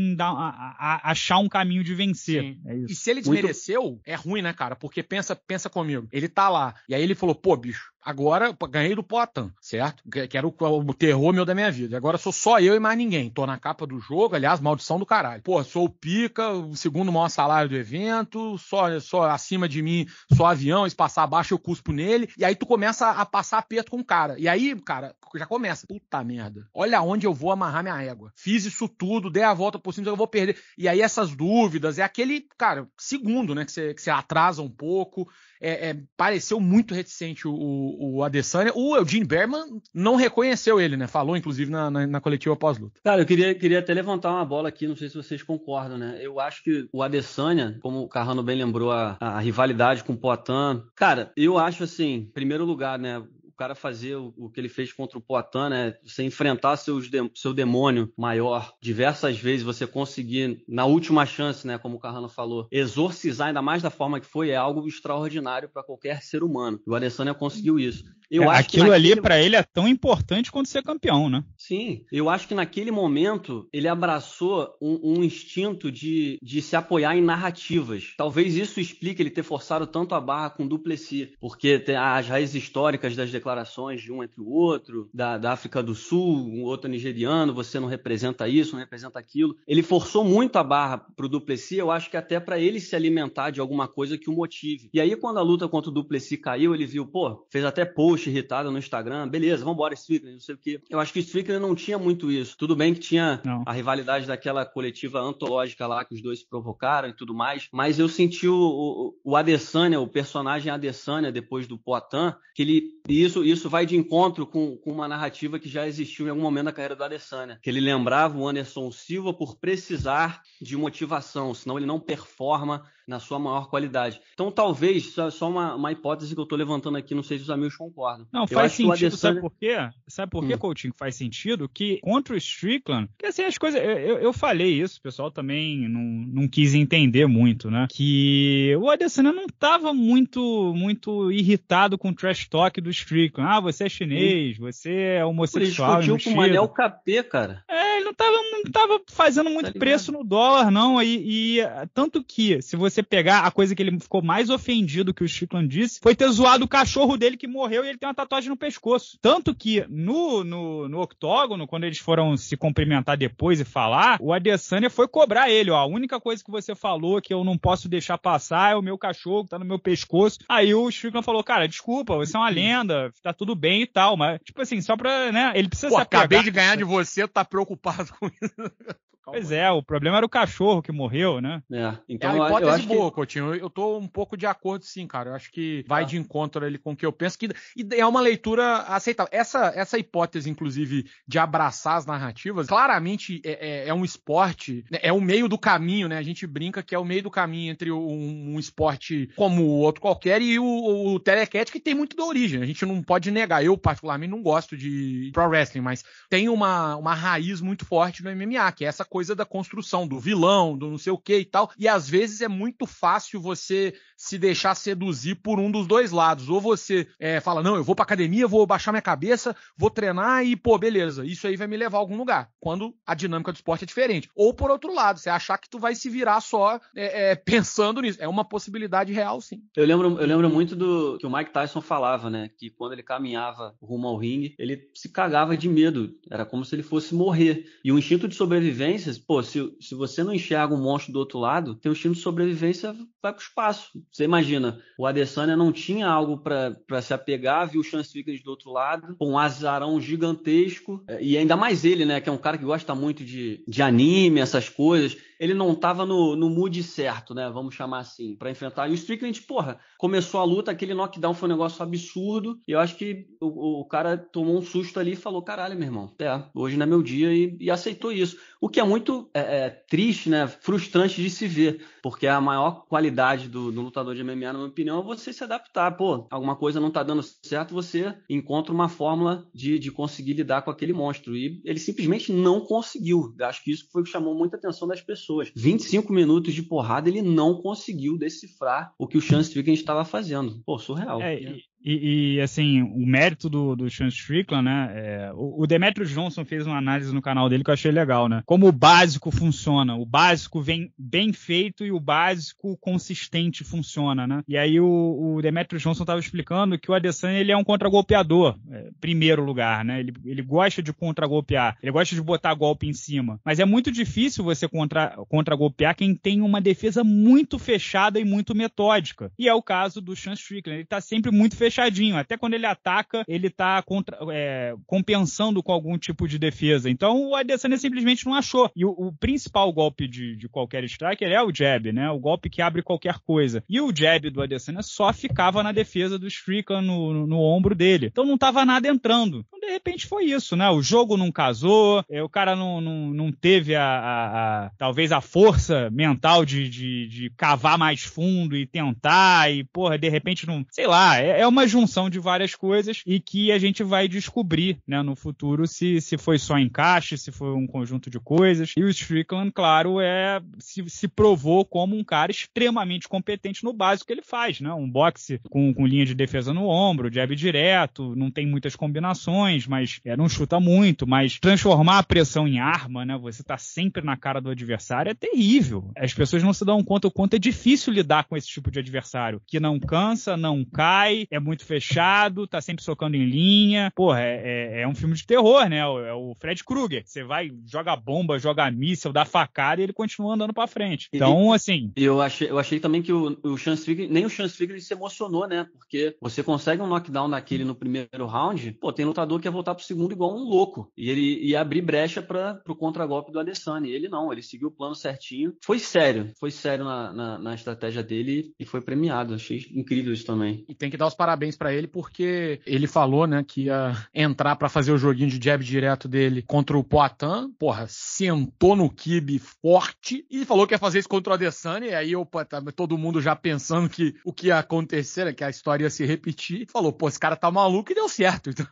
em, dar, a, a, achar um caminho de vencer. É e se ele desmereceu, Muito... é ruim, né, cara? Porque pensa, pensa comigo. Ele tá lá. E aí ele falou, pô, bicho, Agora ganhei do Potan, certo? Que era o, o terror meu da minha vida. Agora sou só eu e mais ninguém. Tô na capa do jogo, aliás, maldição do caralho. Pô, sou o pica, o segundo maior salário do evento, só, só acima de mim, só avião, se passar abaixo eu cuspo nele. E aí tu começa a passar aperto com o cara. E aí, cara, já começa. Puta merda. Olha onde eu vou amarrar minha égua. Fiz isso tudo, dei a volta por cima, eu vou perder. E aí essas dúvidas, é aquele, cara, segundo, né? Que você, que atrasa um pouco. É, é, pareceu muito reticente o o, o Adesanya, o Eugene Berman não reconheceu ele, né? Falou, inclusive, na, na, na coletiva pós-luta. Cara, eu queria, queria até levantar uma bola aqui, não sei se vocês concordam, né? Eu acho que o Adesanya, como o Carrano bem lembrou, a, a rivalidade com o Poitin, cara, eu acho assim, em primeiro lugar, né? cara fazer o, o, que ele fez contra o Poitin, né? Você enfrentar seus de, seu demônio maior diversas vezes, você conseguir, na última chance, né? Como o Carrano falou, exorcizar ainda mais da forma que foi, é algo extraordinário para qualquer ser humano. E o Adesanya conseguiu isso. Eu é, acho aquilo que naquele... ali para ele é tão importante quanto ser campeão, né? Sim, eu acho que naquele momento ele abraçou um, um instinto de, de se apoiar em narrativas. Talvez isso explique ele ter forçado tanto a barra com o Duplessis, porque tem as raízes históricas das declarações de um entre o outro, da, da África do Sul, um outro nigeriano, você não representa isso, não representa aquilo. Ele forçou muito a barra pro Duplessis, eu acho que até para ele se alimentar de alguma coisa que o motive. E aí quando a luta contra o Duplessis caiu, ele viu, pô, fez até post post irritada no Instagram, beleza, vambora, Strickland, não sei o quê. Eu acho que o Strickland não tinha muito isso. Tudo bem que tinha não. a rivalidade daquela coletiva antológica lá que os dois se provocaram e tudo mais, mas eu senti o, o, o Adesanya, o personagem Adesanya, depois do Poitin, que ele, isso, isso vai de encontro com, com uma narrativa que já existiu em algum momento da carreira do Adesanya, que ele lembrava o Anderson Silva por precisar de motivação, senão ele não performa na sua maior qualidade. Então, talvez, só uma, uma hipótese que eu estou levantando aqui, não sei se os amigos concordam, concordo. Não, faz sentido, Adesanya... sabe por quê? Sabe por quê, hum. Coutinho, faz sentido? Que contra o Strickland, que assim, as coisas... Eu, eu falei isso, o pessoal também não, não quis entender muito, né? Que o Adesanya não estava muito, muito irritado com o trash talk do Strickland. Ah, você é chinês, hum. você é homossexual, Ele discutiu com o Manel Capê, cara. É, ele não estava não tava fazendo muito tá preço no dólar, não. E, e, tanto que, se você pegar a coisa que ele ficou mais ofendido que o Strickland disse, foi ter zoado o cachorro dele que morreu e ele tem uma tatuagem no pescoço. Tanto que no, no, no octógono, quando eles foram se cumprimentar depois e falar, o Adesanya foi cobrar ele, ó. A única coisa que você falou que eu não posso deixar passar é o meu cachorro que tá no meu pescoço. Aí o Strickland falou, cara, desculpa, você é uma lenda, tá tudo bem e tal, mas, tipo assim, só pra, né, ele precisa Pô, se apegar. acabei de ganhar de você, tá preocupado com isso. Calma. Pois é, o problema era o cachorro que morreu, né? É, então, é uma hipótese boa, que... Coutinho. Eu tô um pouco de acordo, sim, cara. Eu acho que vai ah. de encontro ali com o que eu penso. Que... E é uma leitura aceitável. Essa, essa hipótese, inclusive, de abraçar as narrativas, claramente é, é, é um esporte, né, é o meio do caminho, né? A gente brinca que é o meio do caminho entre um, um esporte como o outro qualquer e o, o, o telecat, que tem muito da origem. A gente não pode negar. Eu, particularmente, não gosto de pro wrestling, mas tem uma, uma raiz muito forte no MMA, que é essa coisa da construção do vilão, do não sei o que e tal. E às vezes é muito fácil você se deixar seduzir por um dos dois lados. Ou você é, fala, não, não, eu vou pra academia, vou baixar minha cabeça, vou treinar e, pô, beleza, isso aí vai me levar a algum lugar. Quando a dinâmica do esporte é diferente. Ou por outro lado, você achar que tu vai se virar só é, é, pensando nisso. É uma possibilidade real, sim. Eu lembro, eu lembro muito do que o Mike Tyson falava, né? Que quando ele caminhava rumo ao ringue, ele se cagava de medo. Era como se ele fosse morrer. E o instinto de sobrevivência, pô, se, se você não enxerga um monstro do outro lado, teu instinto de sobrevivência vai pro espaço. Você imagina, o Adesanya não tinha algo para se apegar grave, o Chance Wiggins do outro lado, com um azarão gigantesco, é, e ainda mais ele, né, que é um cara que gosta muito de, de anime, essas coisas, ele não estava no, no mood certo, né? Vamos chamar assim, para enfrentar. E o Strickland, porra, começou a luta, aquele knockdown foi um negócio absurdo. E eu acho que o, o cara tomou um susto ali e falou: caralho, meu irmão, é, hoje não é meu dia, e, e aceitou isso. O que é muito é, é, triste, né? Frustrante de se ver, porque a maior qualidade do, do, lutador de MMA, na minha opinião, é você se adaptar. Pô, alguma coisa não tá dando certo, você encontra uma fórmula de, de conseguir lidar com aquele monstro. E ele simplesmente não conseguiu. Acho que isso foi o que chamou muita atenção das pessoas pessoas. 25 minutos de porrada, ele não conseguiu decifrar o que o Chance Strickland estava fazendo. Pô, surreal. É, é. e, e, e, assim, o mérito do, do Sean Strickland, né? É, o, o Demetrius Johnson fez uma análise no canal dele que eu achei legal, né? Como o básico funciona. O básico vem bem feito e o básico consistente funciona, né? E aí o, o Demetrius Johnson estava explicando que o Adesanya ele é um contragolpeador, é, primeiro lugar, né? Ele, ele gosta de contragolpear, ele gosta de botar golpe em cima. Mas é muito difícil você contra, contragolpear quem tem uma defesa muito fechada e muito metódica. E é o caso do Sean Strickland. Ele está sempre muito fechado fechadinho. Até quando ele ataca, ele tá contra, é, compensando com algum tipo de defesa. Então o Adesanya simplesmente não achou. E o, o principal golpe de, de qualquer striker é o jab, né? O golpe que abre qualquer coisa. E o jab do Adesanya só ficava na defesa do Strickland no, no, no, ombro dele. Então não tava nada entrando. Então, de repente foi isso, né? O jogo não casou, é, o cara não, não, não teve a, a, a, talvez a força mental de, de, de cavar mais fundo e tentar e, porra, de repente não. Sei lá, é, é uma uma junção de várias coisas e que a gente vai descobrir né, no futuro se, se foi só encaixe, se foi um conjunto de coisas. E o Strickland, claro, é se, se provou como um cara extremamente competente no básico que ele faz, né? Um boxe com, com linha de defesa no ombro, jab direto, não tem muitas combinações, mas é, não chuta muito, mas transformar a pressão em arma, né? Você tá sempre na cara do adversário é terrível. As pessoas não se dão conta o quanto é difícil lidar com esse tipo de adversário, que não cansa, não cai, é muito muito fechado, tá sempre socando em linha. Porra, é, é, é um filme de terror, né? É o é Fred Krueger. Você vai, joga bomba, joga míssil, dá facada e ele continua andando pra frente. Então, assim. E eu achei, eu achei também que o, o Chance nem o Chance Figley se emocionou, né? Porque você consegue um knockdown naquele no primeiro round, pô, tem lutador que ia voltar pro segundo igual um louco. E ele ia abrir brecha pra, pro contragolpe do Adesanya. Ele não, ele seguiu o plano certinho. Foi sério, foi sério na, na, na estratégia dele e foi premiado. Achei incrível isso também. E tem que dar os parabéns parabéns para ele porque ele falou, né, que ia entrar para fazer o joguinho de jab direto dele contra o Poitin. Porra, sentou no kibe forte e falou que ia fazer isso contra o Adesanya. E aí, opa, tá todo mundo já pensando que o que ia acontecer, né, que a história ia se repetir. Falou, pô, esse cara tá maluco e deu certo. Então,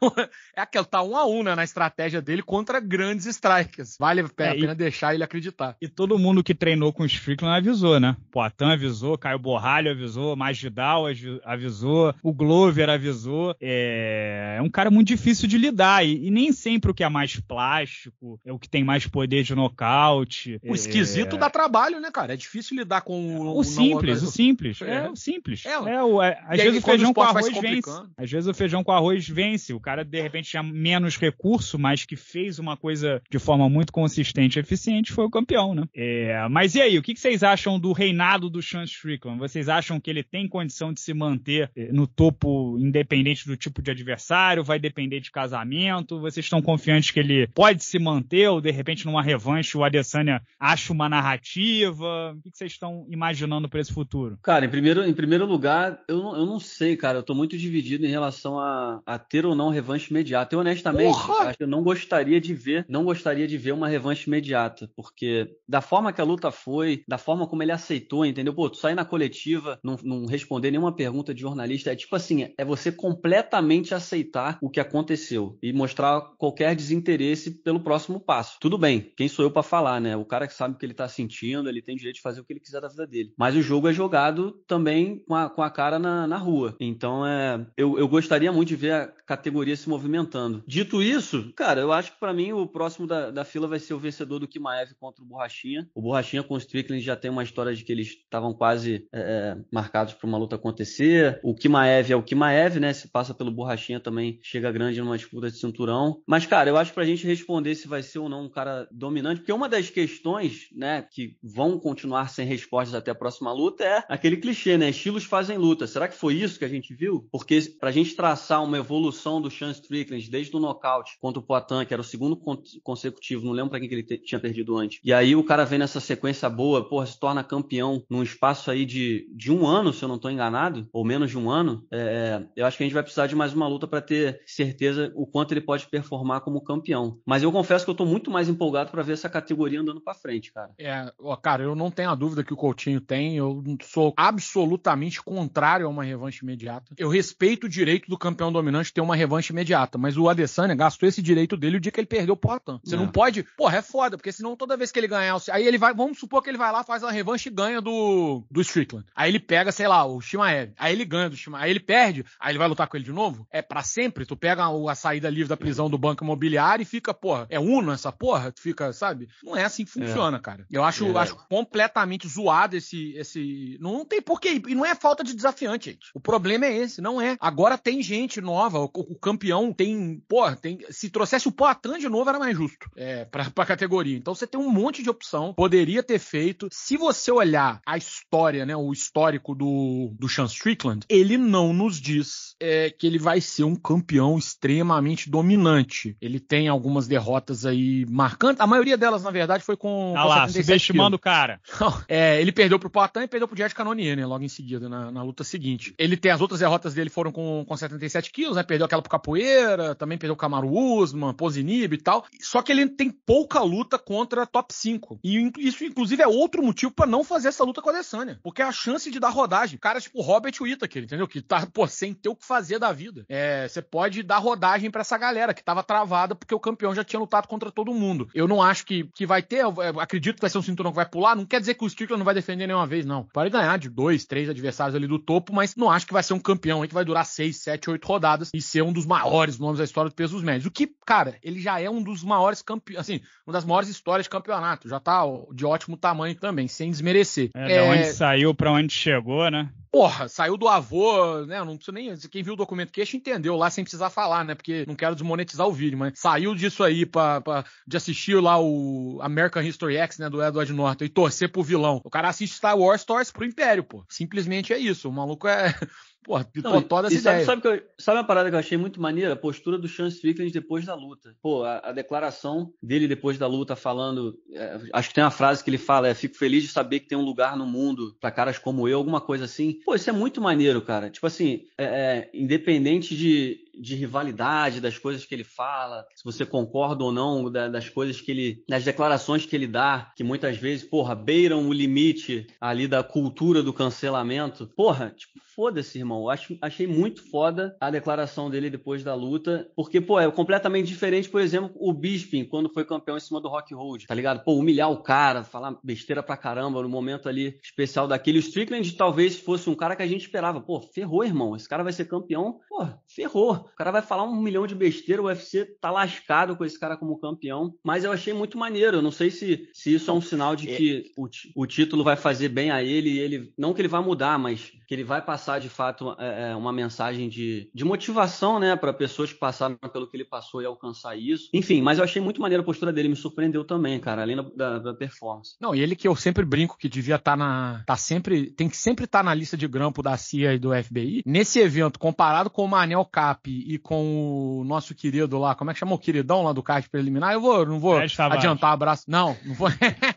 é aquele tá um a um, né, na estratégia dele contra grandes strikers. Vale a é, pena, é, e, deixar ele acreditar. E todo mundo que treinou com o Strickland avisou, né? Poitin avisou, Caio Borralho avisou, Magidal avisou, o Globo Glover avisou, é, é um cara muito difícil de lidar. E, e, nem sempre o que é mais plástico é o que tem mais poder de nocaute. O esquisito é. dá trabalho, né, cara? É difícil lidar com o. O, o simples, o é. simples. É, o simples. É, é o, é, às vezes o feijão com arroz vence. Às vezes o feijão com arroz vence. O cara, de repente, tinha menos recurso, mas que fez uma coisa de forma muito consistente e eficiente, foi o campeão, né? É, mas e aí, o que vocês acham do reinado do Sean Strickland? Vocês acham que ele tem condição de se manter no topo grupo, tipo, independente do tipo de adversário, vai depender de casamento. Vocês estão confiantes que ele pode se manter ou de repente numa revanche o Adesanya acha uma narrativa? O que vocês estão imaginando para esse futuro? Cara, em primeiro, em primeiro lugar, eu não, eu não sei, cara. Eu tô muito dividido em relação a, a ter ou não revanche imediata. Eu honestamente, acho que eu não gostaria de ver, não gostaria de ver uma revanche imediata, porque da forma que a luta foi, da forma como ele aceitou, entendeu? Pô, tu sair na coletiva, não, não responder nenhuma pergunta de jornalista, é tipo assim assim, é você completamente aceitar o que aconteceu e mostrar qualquer desinteresse pelo próximo passo. Tudo bem, quem sou eu para falar, né? O cara que sabe o que ele tá sentindo, ele tem direito de fazer o que ele quiser da vida dele. Mas o jogo é jogado também com a, com a cara na, na rua. Então, é, eu, eu gostaria muito de ver a categoria se movimentando. Dito isso, cara, eu acho que para mim o próximo da, da fila vai ser o vencedor do Kimaev contra o Borrachinha. O Borrachinha com o Strickland já tem uma história de que eles estavam quase é, é marcados para uma luta acontecer. O Kimaev é o Kimaev, né, se passa pelo Borrachinha também, chega grande numa disputa de cinturão. Mas, cara, eu acho que pra gente responder se vai ser ou não um cara dominante, porque uma das questões, né, que vão continuar sem respostas até a próxima luta é aquele clichê, né, estilos fazem luta. Será que foi isso que a gente viu? Porque pra gente traçar uma evolução do Sean Strickland desde o nocaute contra o Poitin, que era o segundo consecutivo, não lembro pra quem que ele tinha perdido antes. E aí o cara vem nessa sequência boa, porra, se torna campeão num espaço aí de, de um ano, se eu não tô enganado, ou menos de um ano, é, é, eu acho que a gente vai precisar de mais uma luta para ter certeza o quanto ele pode performar como campeão. Mas eu confesso que eu estou muito mais empolgado para ver essa categoria andando para frente, cara. É, ó, cara, eu não tenho a dúvida que o Coutinho tem. Eu sou absolutamente contrário a uma revanche imediata. Eu respeito o direito do campeão dominante ter uma revanche imediata, mas o Adesanya gastou esse direito dele o dia que ele perdeu o Potan. Você é. não pode. Porra, é foda, porque senão toda vez que ele ganhar. Aí ele vai. Vamos supor que ele vai lá, faz a revanche e ganha do, do Strickland. Aí ele pega, sei lá, o Shimaev. Aí ele ganha do Shimaev. Aí ele pega perde, aí ele vai lutar com ele de novo? É para sempre? Tu pega a, a saída livre da prisão do banco imobiliário e fica, porra, é uno essa porra? Tu fica, sabe? Não é assim que é. funciona, é. cara. Eu acho, é. acho completamente zoado esse, esse. Não tem porquê. E não é falta de desafiante, gente. O problema é esse, não é. Agora tem gente nova, o, o campeão tem, porra, tem. Se trouxesse o Poatan de novo, era mais justo é, pra, pra categoria. Então você tem um monte de opção, poderia ter feito. Se você olhar a história, né, o histórico do, do Sean Strickland, ele não nos nos diz é que ele vai ser um campeão extremamente dominante. Ele tem algumas derrotas aí marcantes. A maioria delas, na verdade, foi com. Ah lá, subestimando o cara. é, ele perdeu pro Poitin e perdeu pro Jet Canonier, né? Logo em seguida, na, na, luta seguinte. Ele tem as outras derrotas dele foram com, com 77 quilos, né? Perdeu aquela pro Capoeira, também perdeu o Camaro Usman, Pozinib e tal. Só que ele tem pouca luta contra top 5. E isso, inclusive, é outro motivo para não fazer essa luta com a Adesanya. Porque é a chance de dar rodagem. Caras tipo Robert Whittaker, entendeu? Que tá, pô, sem ter o que fazer da vida. É, você pode dar rodagem para essa galera que tava travada porque o campeão já tinha lutado contra todo mundo. Eu não acho que, que vai ter, acredito que vai ser um cinturão que vai pular. Não quer dizer que o Strickland não vai defender nenhuma vez, não. Pode ganhar de dois, três adversários ali do topo, mas não acho que vai ser um campeão aí que vai durar seis, sete, oito rodadas e ser um dos maiores nomes da história do pesos médios. O que, cara, ele já é um dos maiores campeões, assim, uma das maiores histórias de campeonato. Já tá de ótimo tamanho também, sem desmerecer. É, é... de onde é, saiu para onde chegou, né? porra, saiu do avô, né? Não preciso nem. Quem viu o documento queixo entendeu lá sem precisar falar, né? Porque não quero desmonetizar o vídeo, mas saiu disso aí pra, pra, de assistir lá o American History X, né? Do Edward Norton e torcer pro vilão. O cara assiste Star Wars, torce pro Império, pô. Simplesmente é isso. O maluco é. Porra, pitotou essa ideia. Sabe, sabe, eu, sabe, uma parada que eu achei muito maneira? A postura do Chance Strickland depois da luta. Pô, a, a declaração dele depois da luta falando... É, acho que tem uma frase que ele fala, é, fico feliz de saber que tem um lugar no mundo para caras como eu, alguma coisa assim. Pô, isso é muito maneiro, cara. Tipo assim, é, é, independente de de rivalidade, das coisas que ele fala, se você concorda ou não, da, das coisas que ele. das declarações que ele dá, que muitas vezes, porra, beiram o limite ali da cultura do cancelamento. Porra, tipo, foda-se, irmão. Acho, achei muito foda a declaração dele depois da luta, porque, pô, é completamente diferente, por exemplo, o Bisping, quando foi campeão em cima do Rock Road, tá ligado? Pô, humilhar o cara, falar besteira pra caramba no momento ali especial daquele. O Strickland talvez fosse um cara que a gente esperava. Pô, ferrou, irmão. Esse cara vai ser campeão. Pô, ferrou. O cara vai falar um milhão de besteira, o UFC tá lascado com esse cara como campeão. Mas eu achei muito maneiro. Eu não sei se, se isso é um sinal de é. que o, o título vai fazer bem a ele. ele não que ele vai mudar, mas que ele vai passar de fato é, é uma mensagem de, de motivação, né, para pessoas que passaram pelo que ele passou e alcançar isso. Enfim, mas eu achei muito maneiro a postura dele, me surpreendeu também, cara, além da, da performance. Não, e ele que eu sempre brinco que devia estar tá na. tá sempre. tem que sempre estar tá na lista de grampo da CIA e do FBI. Nesse evento, comparado com o Manel Cap e com o nosso querido lá, como é que chamou o queridão lá do card preliminar? Eu vou, não vou Fred adiantar abraço. Não, não vou.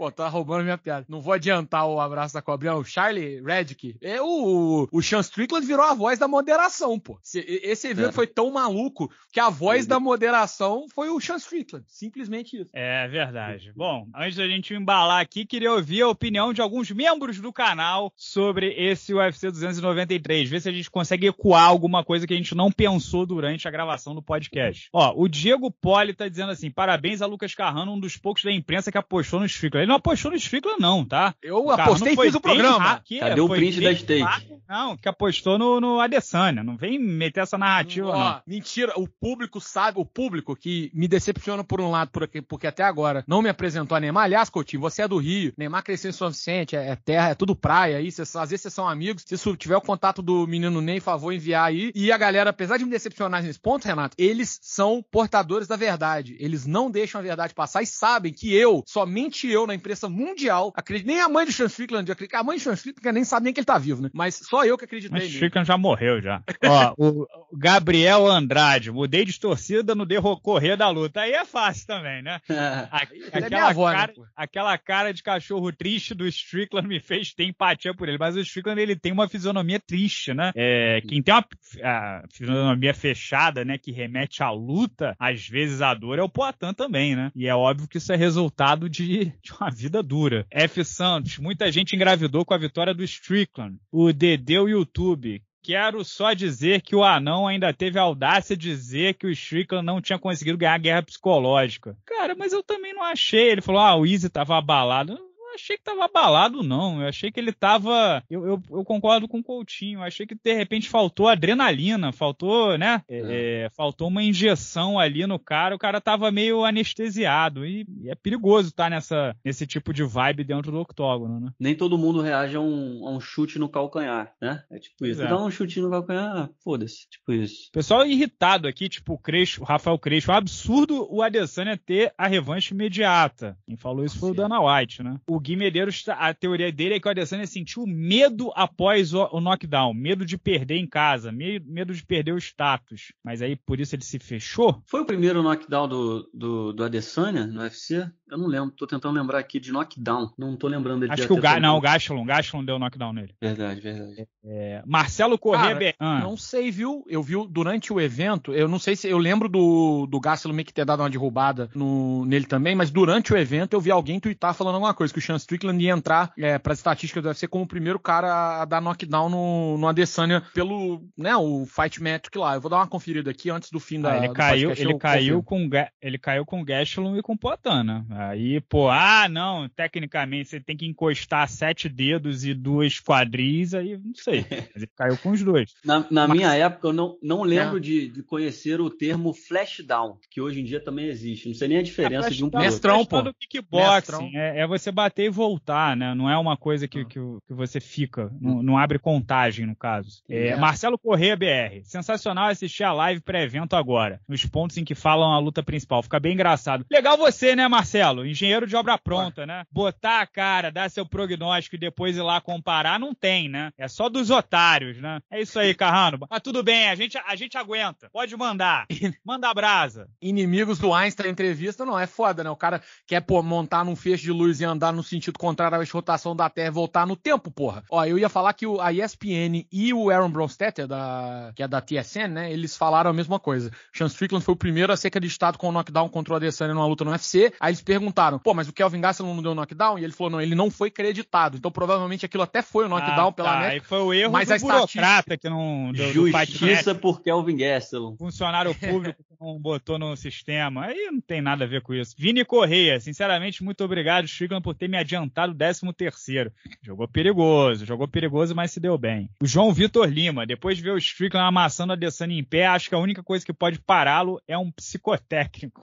Pô, tá roubando minha piada. Não vou adiantar o abraço da cobrinha. O Charlie Redick. É, o, o Sean Strickland virou a voz da moderação, pô. Esse evento é. foi tão maluco que a voz é. da moderação foi o Sean Strickland. Simplesmente isso. É verdade. Bom, antes da gente embalar aqui, queria ouvir a opinião de alguns membros do canal sobre esse UFC 293. Ver se a gente consegue ecoar alguma coisa que a gente não pensou durante a gravação do podcast. Ó, o Diego Poli tá dizendo assim: parabéns a Lucas Carrano, um dos poucos da imprensa que apostou no Strickland não apostou no Stigla, não, tá? Eu o apostei e fiz o programa. Bem, Cadê o print da stake? Não, que apostou no, no Adesanya. Não vem meter essa narrativa, não. Mentira, o público sabe, o público que me decepciona por um lado, porque até agora não me apresentou a Neymar. Aliás, Coutinho, você é do Rio, Neymar cresceu em São Vicente, é, é, terra, é tudo praia aí. às vezes vocês são amigos. Se tiver o contato do menino Ney, favor, enviar aí. E a galera, apesar de me decepcionar nesse ponto, Renato, eles são portadores da verdade. Eles não deixam a verdade passar e sabem que eu, somente eu na imprensa mundial acredita. Nem a mãe do Sean Strickland acredita. A mãe do Sean Strickland nem sabe nem que ele tá vivo, né? Mas só eu que acreditei. Mas Strickland já morreu já. Ó, o Gabriel Andrade, mudei de torcida no decorrer da luta. Aí é fácil também, né? É. É aquela, avó, né, cara, né? aquela cara de cachorro triste do Strickland me fez ter empatia por ele. Mas o Strickland, ele tem uma fisionomia triste, né? É, quem tem uma a, fisionomia fechada, né, que remete à luta, às vezes à dor é o Poitin também, né? E é óbvio que isso é resultado de, de uma vida dura. F. Santos, muita gente engravidou com a vitória do Strickland. O Dedeu YouTube, Quero só dizer que o anão ainda teve a audácia de dizer que o Strickland não tinha conseguido ganhar a guerra psicológica. Cara, mas eu também não achei. Ele falou, ah, o Easy tava abalado achei que tava abalado, não. Eu achei que ele tava. Eu, eu, eu concordo com o Coutinho. Eu achei que de repente faltou adrenalina, faltou, né? É. É, é faltou uma injeção ali no cara. O cara tava meio anestesiado. E, e é perigoso estar tá nessa, nesse tipo de vibe dentro do octógono, né? Nem todo mundo reage a um, a um chute no calcanhar, né? É tipo isso. É. Dá um chute no calcanhar, ah, foda-se. Tipo isso. Pessoal irritado aqui, tipo o Crespo, o Rafael Crespo. É absurdo o Adesanya ter a revanche imediata. Quem falou isso foi o Dana White, né? O o Gui Medeiros, a teoria dele é que o Adesanya sentiu medo após o, o knockdown, medo de perder em casa, medo, medo de perder o status. Mas aí por isso ele se fechou? Foi o primeiro knockdown do, do, do Adesanya no UFC? Eu não lembro, tô tentando lembrar aqui de knockdown. Não tô lembrando de. Acho que o Ga... Não, o Gashlon, o deu knockdown nele. Verdade, verdade. É, Marcelo Corrêa. Cara, ah. Não sei, viu? Eu vi durante o evento, eu não sei se. Eu lembro do, do Gashlon meio que ter dado uma derrubada no, nele também, mas durante o evento eu vi alguém twittar falando alguma coisa, que o Sean Strickland ia entrar é, para as estatísticas do UFC como o primeiro cara a dar knockdown no, no Adesanya pelo, né, o Fight Metric lá. Eu vou dar uma conferida aqui antes do fim ah, da. Ah, ele caiu, podcast, ele, caiu com, ele caiu com o Gashlon e com o Potana. Né? Aí, pô, ah, não, tecnicamente você tem que encostar sete dedos e duas quadris, aí não sei, mas ele caiu com os dois. Na, na mas... minha época, eu não, não lembro é. de, de, conhecer o termo flashdown, que hoje em dia também existe. Não sei nem a é, diferença é, de um para outro. Mestrão, pô. Do kickboxing, é, é, você bater e voltar, né? Não é uma coisa que, ah. que, que, você fica, hum. não, não, abre contagem, no caso. É, é. Marcelo Correia BR, sensacional assistir a live pré-evento agora, nos pontos em que falam a luta principal. Fica bem engraçado. Legal você, né, Marcelo? Marcelo, engenheiro de obra pronta, né? Botar a cara, dar seu prognóstico e depois ir lá comparar, não tem, né? É só dos otários, né? É isso aí, Carrano. Mas ah, tudo bem, a gente, a gente aguenta. Pode mandar. Manda brasa. Inimigos do Einstein entrevista, não, é foda, né? O cara quer pô, montar num feixe de luz e andar no sentido contrário à rotação da Terra e voltar no tempo, porra. Ó, eu ia falar que a ESPN e o Aaron Bronstetter, da, que é da TSN, né? Eles falaram a mesma coisa. Sean Strickland foi o primeiro a ser acreditado com o knockdown contra o Adesanya numa luta no UFC. Aí eles perguntaram perguntaram, pô, mas o Kelvin Gastelum não deu knockdown? E ele falou, não, ele não foi creditado. Então provavelmente aquilo até foi o ah, knockdown ah, pela tá. foi o erro mas do a burocrata que não... Do, Justiça do por Kelvin Gastelum. Funcionário público que não botou no sistema. Aí não tem nada a ver com isso. Vini Correia, sinceramente, muito obrigado, Strickland por ter me adiantado o 13 terceiro. Jogou perigoso, jogou perigoso, mas se deu bem. O João Vitor Lima, depois de ver o Strickland amassando a Adesanya em pé, acho que a única coisa que pode pará-lo é um psicotécnico.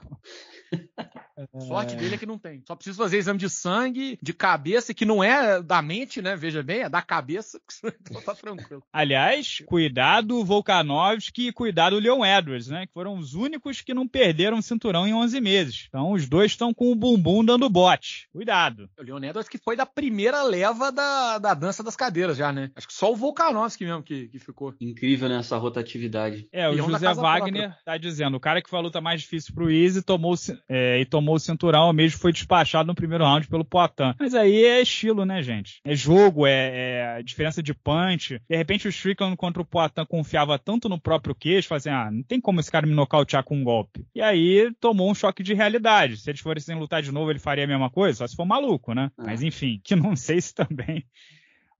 É... Sorte dele é que não tem. Só preciso fazer exame de sangue, de cabeça, que não é da mente, né? Veja bem, é da cabeça, então tá tranquilo. Aliás, cuidado Volkanovski e cuidado Leon Edwards, né? Que foram os únicos que não perderam o cinturão em 11 meses. Então os dois estão com o bumbum dando bote. Cuidado. O Leon Edwards que foi da primeira leva da, da dança das cadeiras já, né? Acho que só o Volkanovski mesmo que, que ficou. Incrível, né? Essa rotatividade. É, o José Wagner tá dizendo, o cara que foi a luta mais difícil pro Easy tomou, é, e tomou tomou o cinturão, mesmo foi despachado no primeiro round pelo Poitin. Mas aí é estilo, né, gente? É jogo, é, é diferença de punch. De repente o Strickland contra o Poitin confiava tanto no próprio queixo, fazia assim, ah, não tem como esse cara me nocautear com um golpe. E aí tomou um choque de realidade. Se eles forem lutar de novo, ele faria a mesma coisa, só se for maluco, né? É. Mas enfim, que não sei se também.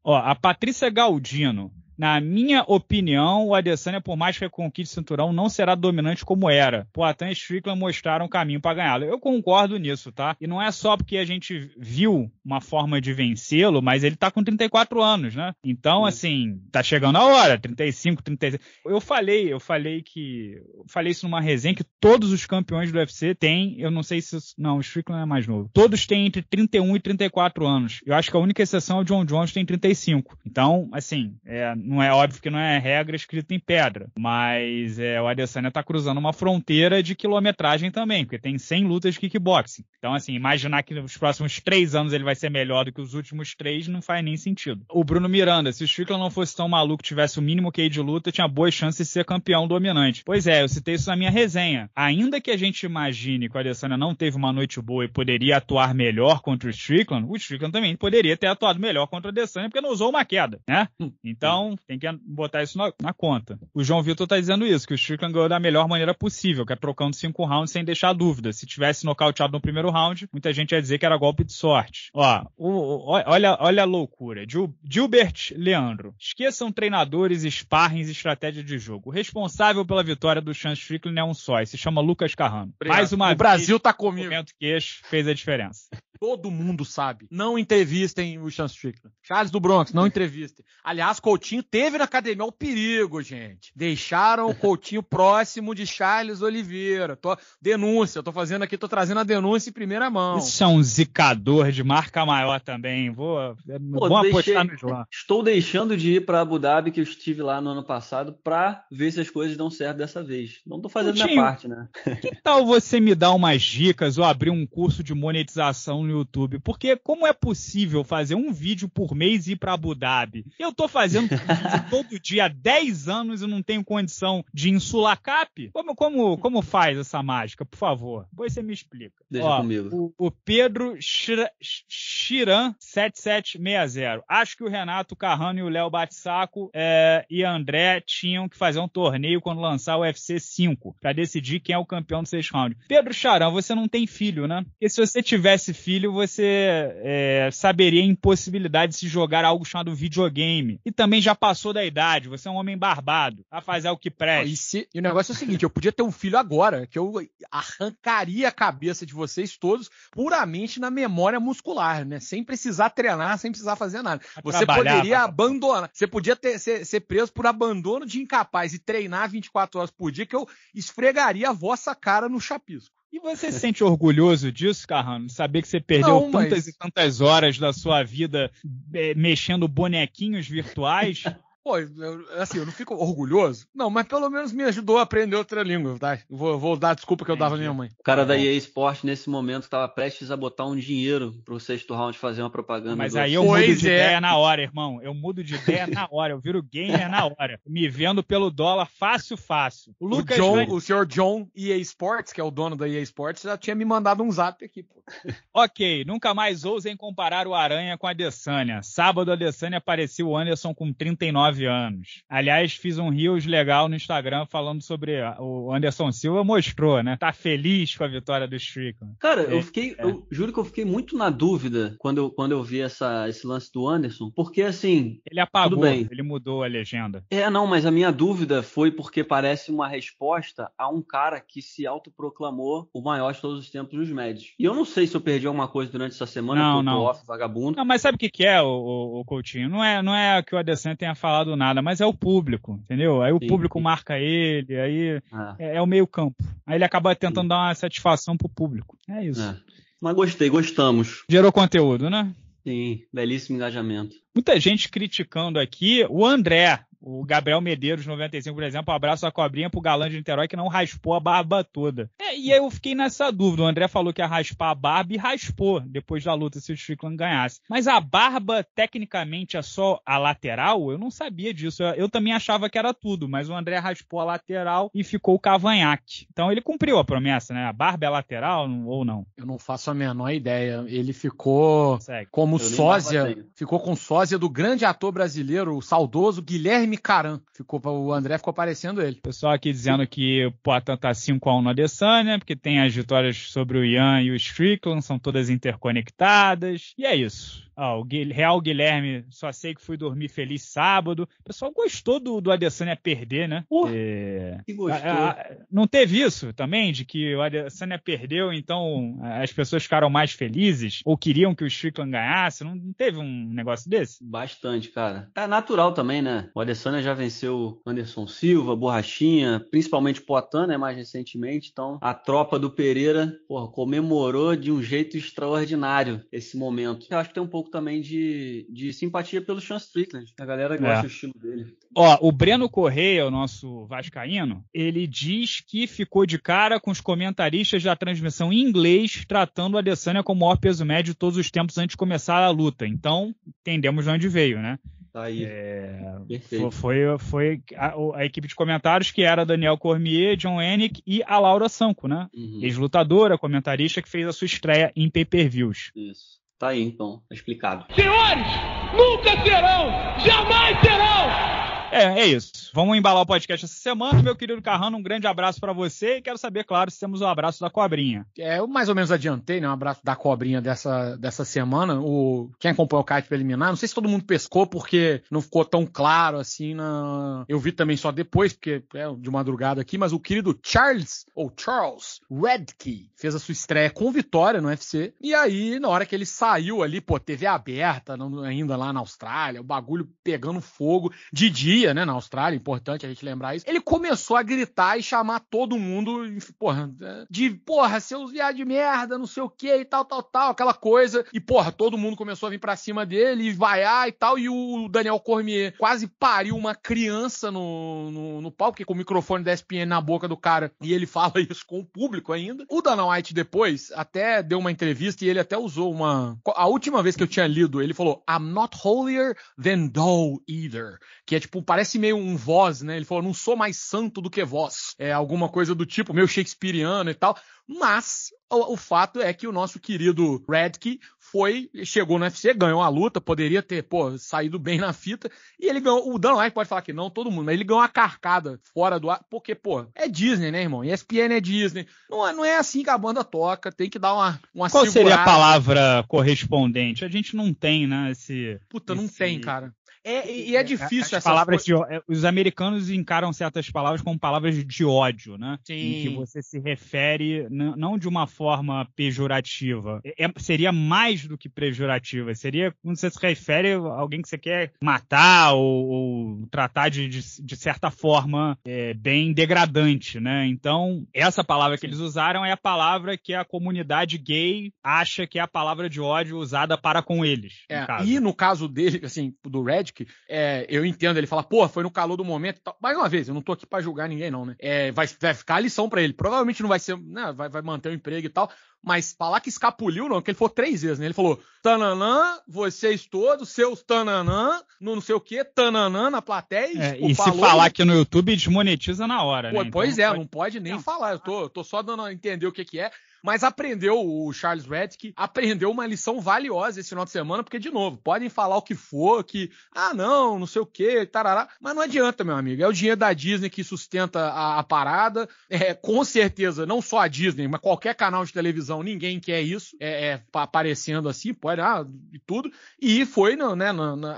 Ó, a Patrícia Galdino. Na minha opinião, o Adesanya, por mais que reconquiste o cinturão, não será dominante como era. Poatan e Strickland mostraram o caminho para ganhá-lo. Eu concordo nisso, tá? E não é só porque a gente viu uma forma de vencê-lo, mas ele tá com 34 anos, né? Então, assim, tá chegando a hora, 35, 36. Eu falei, eu falei que, eu falei isso numa resenha que todos os campeões do UFC têm, eu não sei se, não, o Strickland é mais novo. Todos têm entre 31 e 34 anos. Eu acho que a única exceção é o John Jones tem 35. Então, assim, é, não é óbvio que não é regra escrita em pedra, mas é, o Adesanya tá cruzando uma fronteira de quilometragem também, porque tem 100 lutas de kickboxing. Então, assim, imaginar que nos próximos três anos ele vai ser melhor do que os últimos três não faz nem sentido. O Bruno Miranda, se o Strickland não fosse tão maluco, tivesse o mínimo QI de luta, tinha boas chances de ser campeão dominante. Pois é, eu citei isso na minha resenha. Ainda que a gente imagine que o Adesanya não teve uma noite boa e poderia atuar melhor contra o Strickland, o Strickland também poderia ter atuado melhor contra o Adesanya porque não usou uma queda, né? Hum. Então, tem que botar isso na, na conta. O João Vitor tá dizendo isso, que o Strickland ganhou da melhor maneira possível, que é trocando cinco rounds sem deixar dúvida. Se tivesse nocauteado no primeiro round, muita gente ia dizer que era golpe de sorte. Ó, o, o, olha, olha a loucura. Gil, Gilbert Leandro. Esqueçam treinadores, sparrings, estratégia de jogo. O responsável pela vitória do Chance Strickland é um só, e se chama Lucas Carrano. Obrigado. Mais uma o vez, Brasil tá comigo. Momento queixo fez a diferença. Todo mundo sabe. Não entrevistem o Chance Strickland. Charles do Bronx, não entrevistem. Aliás, Coutinho teve na academia o é perigo, gente. Deixaram o Coutinho próximo de Charles Oliveira. Tô, denúncia, tô fazendo aqui, tô trazendo a denúncia em primeira mão. Isso é um zicador de marca maior também. Vou, é Pô, deixei, apostar no João. Estou deixando de ir para Abu Dhabi, que eu estive lá no ano passado, para ver se as coisas dão certo dessa vez. Não tô fazendo Coutinho, minha parte, né? Que tal você me dar umas dicas ou abrir um curso de monetização no YouTube. Porque como é possível fazer um vídeo por mês e ir para Abu Dhabi? Eu tô fazendo todo dia há 10 anos e não tenho condição de insular cap? Como, como, como faz essa mágica, por favor? Depois você me explica. Deixa Ó, comigo. O, o Pedro Chiran 7760. Acho que o Renato Carrano e o Léo Batsaco é, e André tinham que fazer um torneio quando lançar o UFC 5 para decidir quem é o campeão do 6 round. Pedro Chiran, você não tem filho, né? Porque se você tivesse filho, filho, você é, saberia a impossibilidade de se jogar algo chamado videogame. E também já passou da idade, você é um homem barbado, a fazer o que presta. E, se, e o negócio é o seguinte: eu podia ter um filho agora, que eu arrancaria a cabeça de vocês todos puramente na memória muscular, né? Sem precisar treinar, sem precisar fazer nada. A você poderia abandonar, você podia ter, ser, ser preso por abandono de incapaz e treinar 24 horas por dia, que eu esfregaria a vossa cara no chapisco. E você se sente orgulhoso disso, Carrano? Saber que você perdeu não, tantas e tantas horas da sua vida é, mexendo bonequinhos virtuais? Pô, eu, assim, eu não fico orgulhoso? Não, mas pelo menos me ajudou a aprender outra língua, tá? Vou, vou dar a desculpa que eu dava à minha mãe. O cara da EA Sport, nesse momento, estava prestes a botar um dinheiro pro sexto round fazer uma propaganda. Mas do... aí eu pois mudo de é. ideia na hora, irmão. Eu mudo de ideia na hora. Eu viro gamer na hora. Me vendo pelo dólar fácil, fácil. O, Lucas o, John, o senhor John EA Sports, que é o dono da EA Sports, já tinha me mandado um zap aqui, pô. ok, nunca mais ousem comparar o Aranha com a Adesanya. Sábado, a Adesanya apareceu o Anderson com 39 19 anos. Aliás, fiz um Rios legal no Instagram falando sobre o Anderson Silva, mostrou, né? Tá feliz com a vitória do Strickland. Cara, eu fiquei, é. eu juro que eu fiquei muito na dúvida quando eu, quando eu vi essa, esse lance do Anderson, porque assim. Ele apagou, ele mudou a legenda. É, não, mas a minha dúvida foi porque parece uma resposta a um cara que se autoproclamou o maior de todos os tempos dos médios. E eu não sei se eu perdi alguma coisa durante essa semana, não, não. off, vagabundo. Não, mas sabe o que, que é, o, o, o Coutinho? Não é, não é que o Adesanya tenha falado do nada, mas é o público, entendeu? Aí o sim, público sim. marca ele, aí ah. é, é, o meio campo. Aí ele acaba tentando sim. dar uma satisfação pro público. É isso. É. Mas gostei, gostamos. Gerou conteúdo, né? Sim, belíssimo engajamento. Muita gente criticando aqui o André, o Gabriel Medeiros, 95, por exemplo, abraço a cobrinha pro galã de Niterói que não raspou a barba toda. É, e aí eu fiquei nessa dúvida. O André falou que ia raspar a barba e raspou depois da luta se o Strickland ganhasse. Mas a barba, tecnicamente, é só a lateral? Eu não sabia disso. Eu, eu também achava que era tudo, mas o André raspou a lateral e ficou o cavanhaque. Então ele cumpriu a promessa, né? A barba é lateral ou não? Eu não faço a menor ideia. Ele ficou Segue. como eu sósia, ficou com sósia do grande ator brasileiro, o saudoso Guilherme Guilherme Caran. Ficou, o André ficou parecendo ele. Pessoal aqui dizendo que o Poitin tá 5x1 no Adesanya, né? porque tem as vitórias sobre o Ian e o Strickland, são todas interconectadas. E é isso. Ah, o Real Guilherme, só sei que fui dormir feliz sábado. O pessoal gostou do, do Adesanya perder, né? Uh, é... que gostou. não teve isso também, de que o Adesanya perdeu, então as pessoas ficaram mais felizes ou queriam que o Strickland ganhasse? Não, não teve um negócio desse? Bastante, cara. É natural também, né? O Adesanya já venceu Anderson Silva, Borrachinha, principalmente Poitin, né? Mais recentemente. Então, a tropa do Pereira, porra, comemorou de um jeito extraordinário esse momento. Eu acho que tem um pouco pouco também de, de simpatia pelo Sean Strickland. A galera é. gosta é. do estilo dele. Ó, o Breno Correia, o nosso vascaíno, ele diz que ficou de cara com os comentaristas da transmissão em inglês tratando a Adesanya como o maior peso médio de todos os tempos antes de começar a luta. Então, entendemos de onde veio, né? Tá aí. É, foi foi a, a, equipe de comentários que era Daniel Cormier, John Hennick e a Laura Sanco, né? Uhum. Ex-lutadora, comentarista que fez a sua estreia em pay-per-views. Isso. Tá aí, então, explicado. Senhores, nunca serão, jamais serão é, é isso. Vamos embalar o podcast essa semana. Meu querido Carrano, um grande abraço para você e quero saber, claro, se temos o um abraço da cobrinha. É, eu mais ou menos adiantei, né? Um abraço da cobrinha dessa, dessa semana. O, quem acompanhou o card preliminar, não sei se todo mundo pescou, porque não ficou tão claro assim na. Eu vi também só depois, porque é de madrugada aqui, mas o querido Charles, ou Charles Redkey, fez a sua estreia com vitória no UFC. E aí, na hora que ele saiu ali, pô, TV aberta, ainda lá na Austrália, o bagulho pegando fogo. Didi né, na Austrália, importante a gente lembrar isso. Ele começou a gritar e chamar todo mundo, porra, é, de porra, seus viados de merda, não sei o que e tal, tal, tal, aquela coisa. E porra, todo mundo começou a vir para cima dele e vaiar e tal. E o Daniel Cormier quase pariu uma criança no, no, no palco, com o microfone da ESPN na boca do cara e ele fala isso com o público ainda. O Dana White depois até deu uma entrevista e ele até usou uma. A última vez que eu tinha lido, ele falou: I'm not holier than thou either. Que é tipo, parece meio um voz, né? Ele falou, não sou mais santo do que vós. É alguma coisa do tipo, meio shakespeariano e tal. Mas o, o fato é que o nosso querido Redkey foi, chegou no UFC, ganhou a luta, poderia ter, pô, saído bem na fita. E ele ganhou, o Dan White pode falar que não, todo mundo, mas ele ganhou uma carcada fora do ar, porque, pô, é Disney, né, irmão? ESPN é Disney. Não, é, não é assim que a banda toca, tem que dar uma, uma Qual segurada. seria a palavra correspondente? A gente não tem, né, esse... Puta, esse... não tem, cara. É, e é difícil as palavras de, os americanos encaram certas palavras como palavras de ódio, né? Sim. Em que você se refere não de uma forma pejorativa. É, é, seria mais do que pejorativa. Seria quando você se refere a alguém que você quer matar ou, ou tratar de, de, de, certa forma é, bem degradante, né? Então, essa palavra que eles usaram é a palavra que a comunidade gay acha que é a palavra de ódio usada para com eles. No é, e no caso dele, assim, do Red que é, eu entendo ele fala, pô, foi no calor do momento. Tal. Mais uma vez, eu não tô aqui para julgar ninguém, não, né? É, vai, vai ficar a lição para ele. Provavelmente não vai ser, né? Vai, vai manter o emprego e tal. Mas falar que escapuliu, não, porque ele falou três vezes, né? Ele falou tananã, vocês todos, seus tananã, no não sei o que, tananã na plateia. E, é, tipo, e falou, se falar aqui no YouTube desmonetiza na hora, pô, né? Então pois é, não pode, não pode nem não. falar. Eu tô, eu tô só dando a entender o que, que é. Mas aprendeu o Charles Redick, aprendeu uma lição valiosa esse final de semana, porque, de novo, podem falar o que for, que, ah, não, não sei o quê, tarará. Mas não adianta, meu amigo. É o dinheiro da Disney que sustenta a, a parada. É, com certeza, não só a Disney, mas qualquer canal de televisão, ninguém quer isso. É, é aparecendo assim, pode, ah, e tudo. E foi né,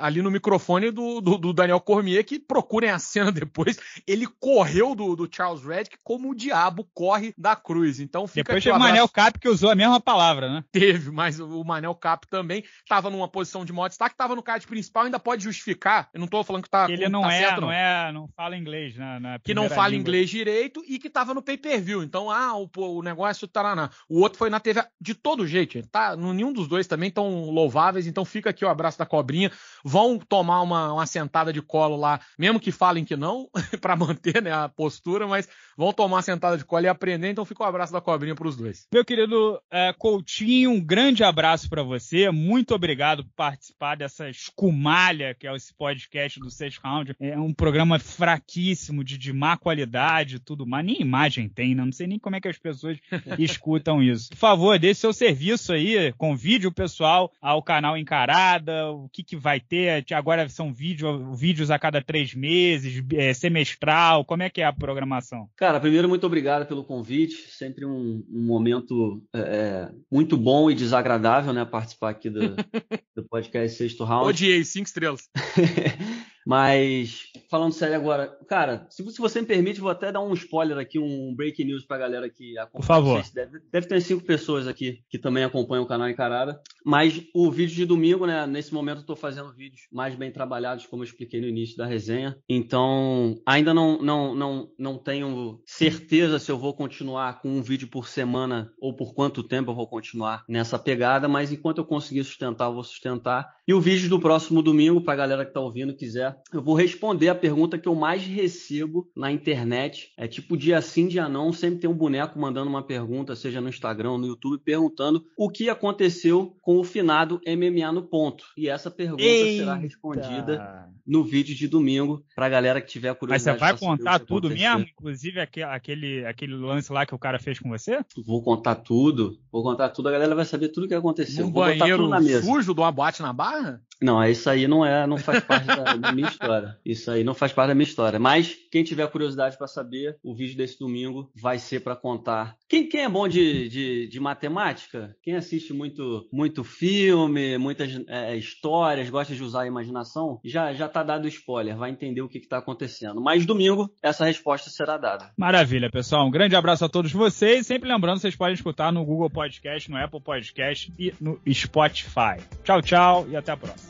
ali no microfone do, do, do, Daniel Cormier, que procurem a cena depois. Ele correu do, do Charles Redick como o diabo corre da cruz. Então fica depois aqui, Manel Cap que usou a mesma palavra, né? Teve, mas o Manel Cap também estava numa posição de está destaque, estava no card principal, ainda pode justificar. Eu não estou falando que tá. ele não, tá é, certo, não, não é, não fala inglês na, Que não fala língua. inglês direito e que estava no pay-per-view. Então, ah, o, o negócio taraná. O outro foi na TV de todo jeito, tá? Nenhum dos dois também tão louváveis, então fica aqui o abraço da cobrinha. Vão tomar uma, uma sentada de colo lá, mesmo que falem que não, para manter né, a postura, mas vão tomar uma sentada de colo e aprender. Então fica o abraço da cobrinha para os dois. Meu querido é, Coutinho, um grande abraço para você. Muito obrigado por participar dessa escumalha que é esse podcast do Sexto Round. É um programa fraquíssimo, de, de má qualidade tudo mais. Nem imagem tem, né? Não sei nem como é que as pessoas escutam isso. Por favor, dê seu serviço aí, convide o pessoal ao canal Encarada, o que, que vai ter. Agora são vídeo, vídeos a cada três meses, é, semestral. Como é que é a programação? Cara, primeiro, muito obrigado pelo convite. Sempre um, um momento momento é, é, muito bom e desagradável, né? Participar aqui do, do podcast Sexto Round. Odiei, cinco estrelas. Mas, falando sério agora, cara, se, você me permite, vou até dar um spoiler aqui, um break news pra galera que acompanha. Por favor. Deve, deve ter cinco pessoas aqui que também acompanham o canal Encarada. Mas o vídeo de domingo, né? Nesse momento eu tô fazendo vídeos mais bem trabalhados, como eu expliquei no início da resenha. Então, ainda não, não, não, não tenho certeza se eu vou continuar com um vídeo por semana ou por quanto tempo eu vou continuar nessa pegada, mas enquanto eu conseguir sustentar, eu vou sustentar. E o vídeo do próximo domingo, pra galera que tá ouvindo, quiser eu vou responder a pergunta que eu mais recebo na internet. É tipo dia sim, dia não, sempre tem um boneco mandando uma pergunta, seja no Instagram, no YouTube, perguntando o que aconteceu com o finado MMA no ponto. E essa pergunta Eita. será respondida no vídeo de domingo para a galera que tiver curiosidade. Mas você vai contar tudo mesmo, inclusive aquele aquele lance lá que o cara fez com você? Vou contar tudo, vou contar tudo, a galera vai saber tudo o que aconteceu. No vou banheiro tudo na mesa. sujo de uma boate na barra? Não, isso aí não é, não faz parte da, da, minha história. Isso aí não faz parte da minha história. Mas quem tiver curiosidade para saber, o vídeo desse domingo vai ser para contar. Quem, quem, é bom de, de, de, matemática, quem assiste muito muito filme, muitas é, histórias, gosta de usar a imaginação, já já tá dado spoiler, vai entender o que está acontecendo. Mas domingo essa resposta será dada. Maravilha, pessoal. Um grande abraço a todos vocês. Sempre lembrando, vocês podem escutar no Google Podcast, no Apple Podcast e no Spotify. Tchau, tchau e até a próxima.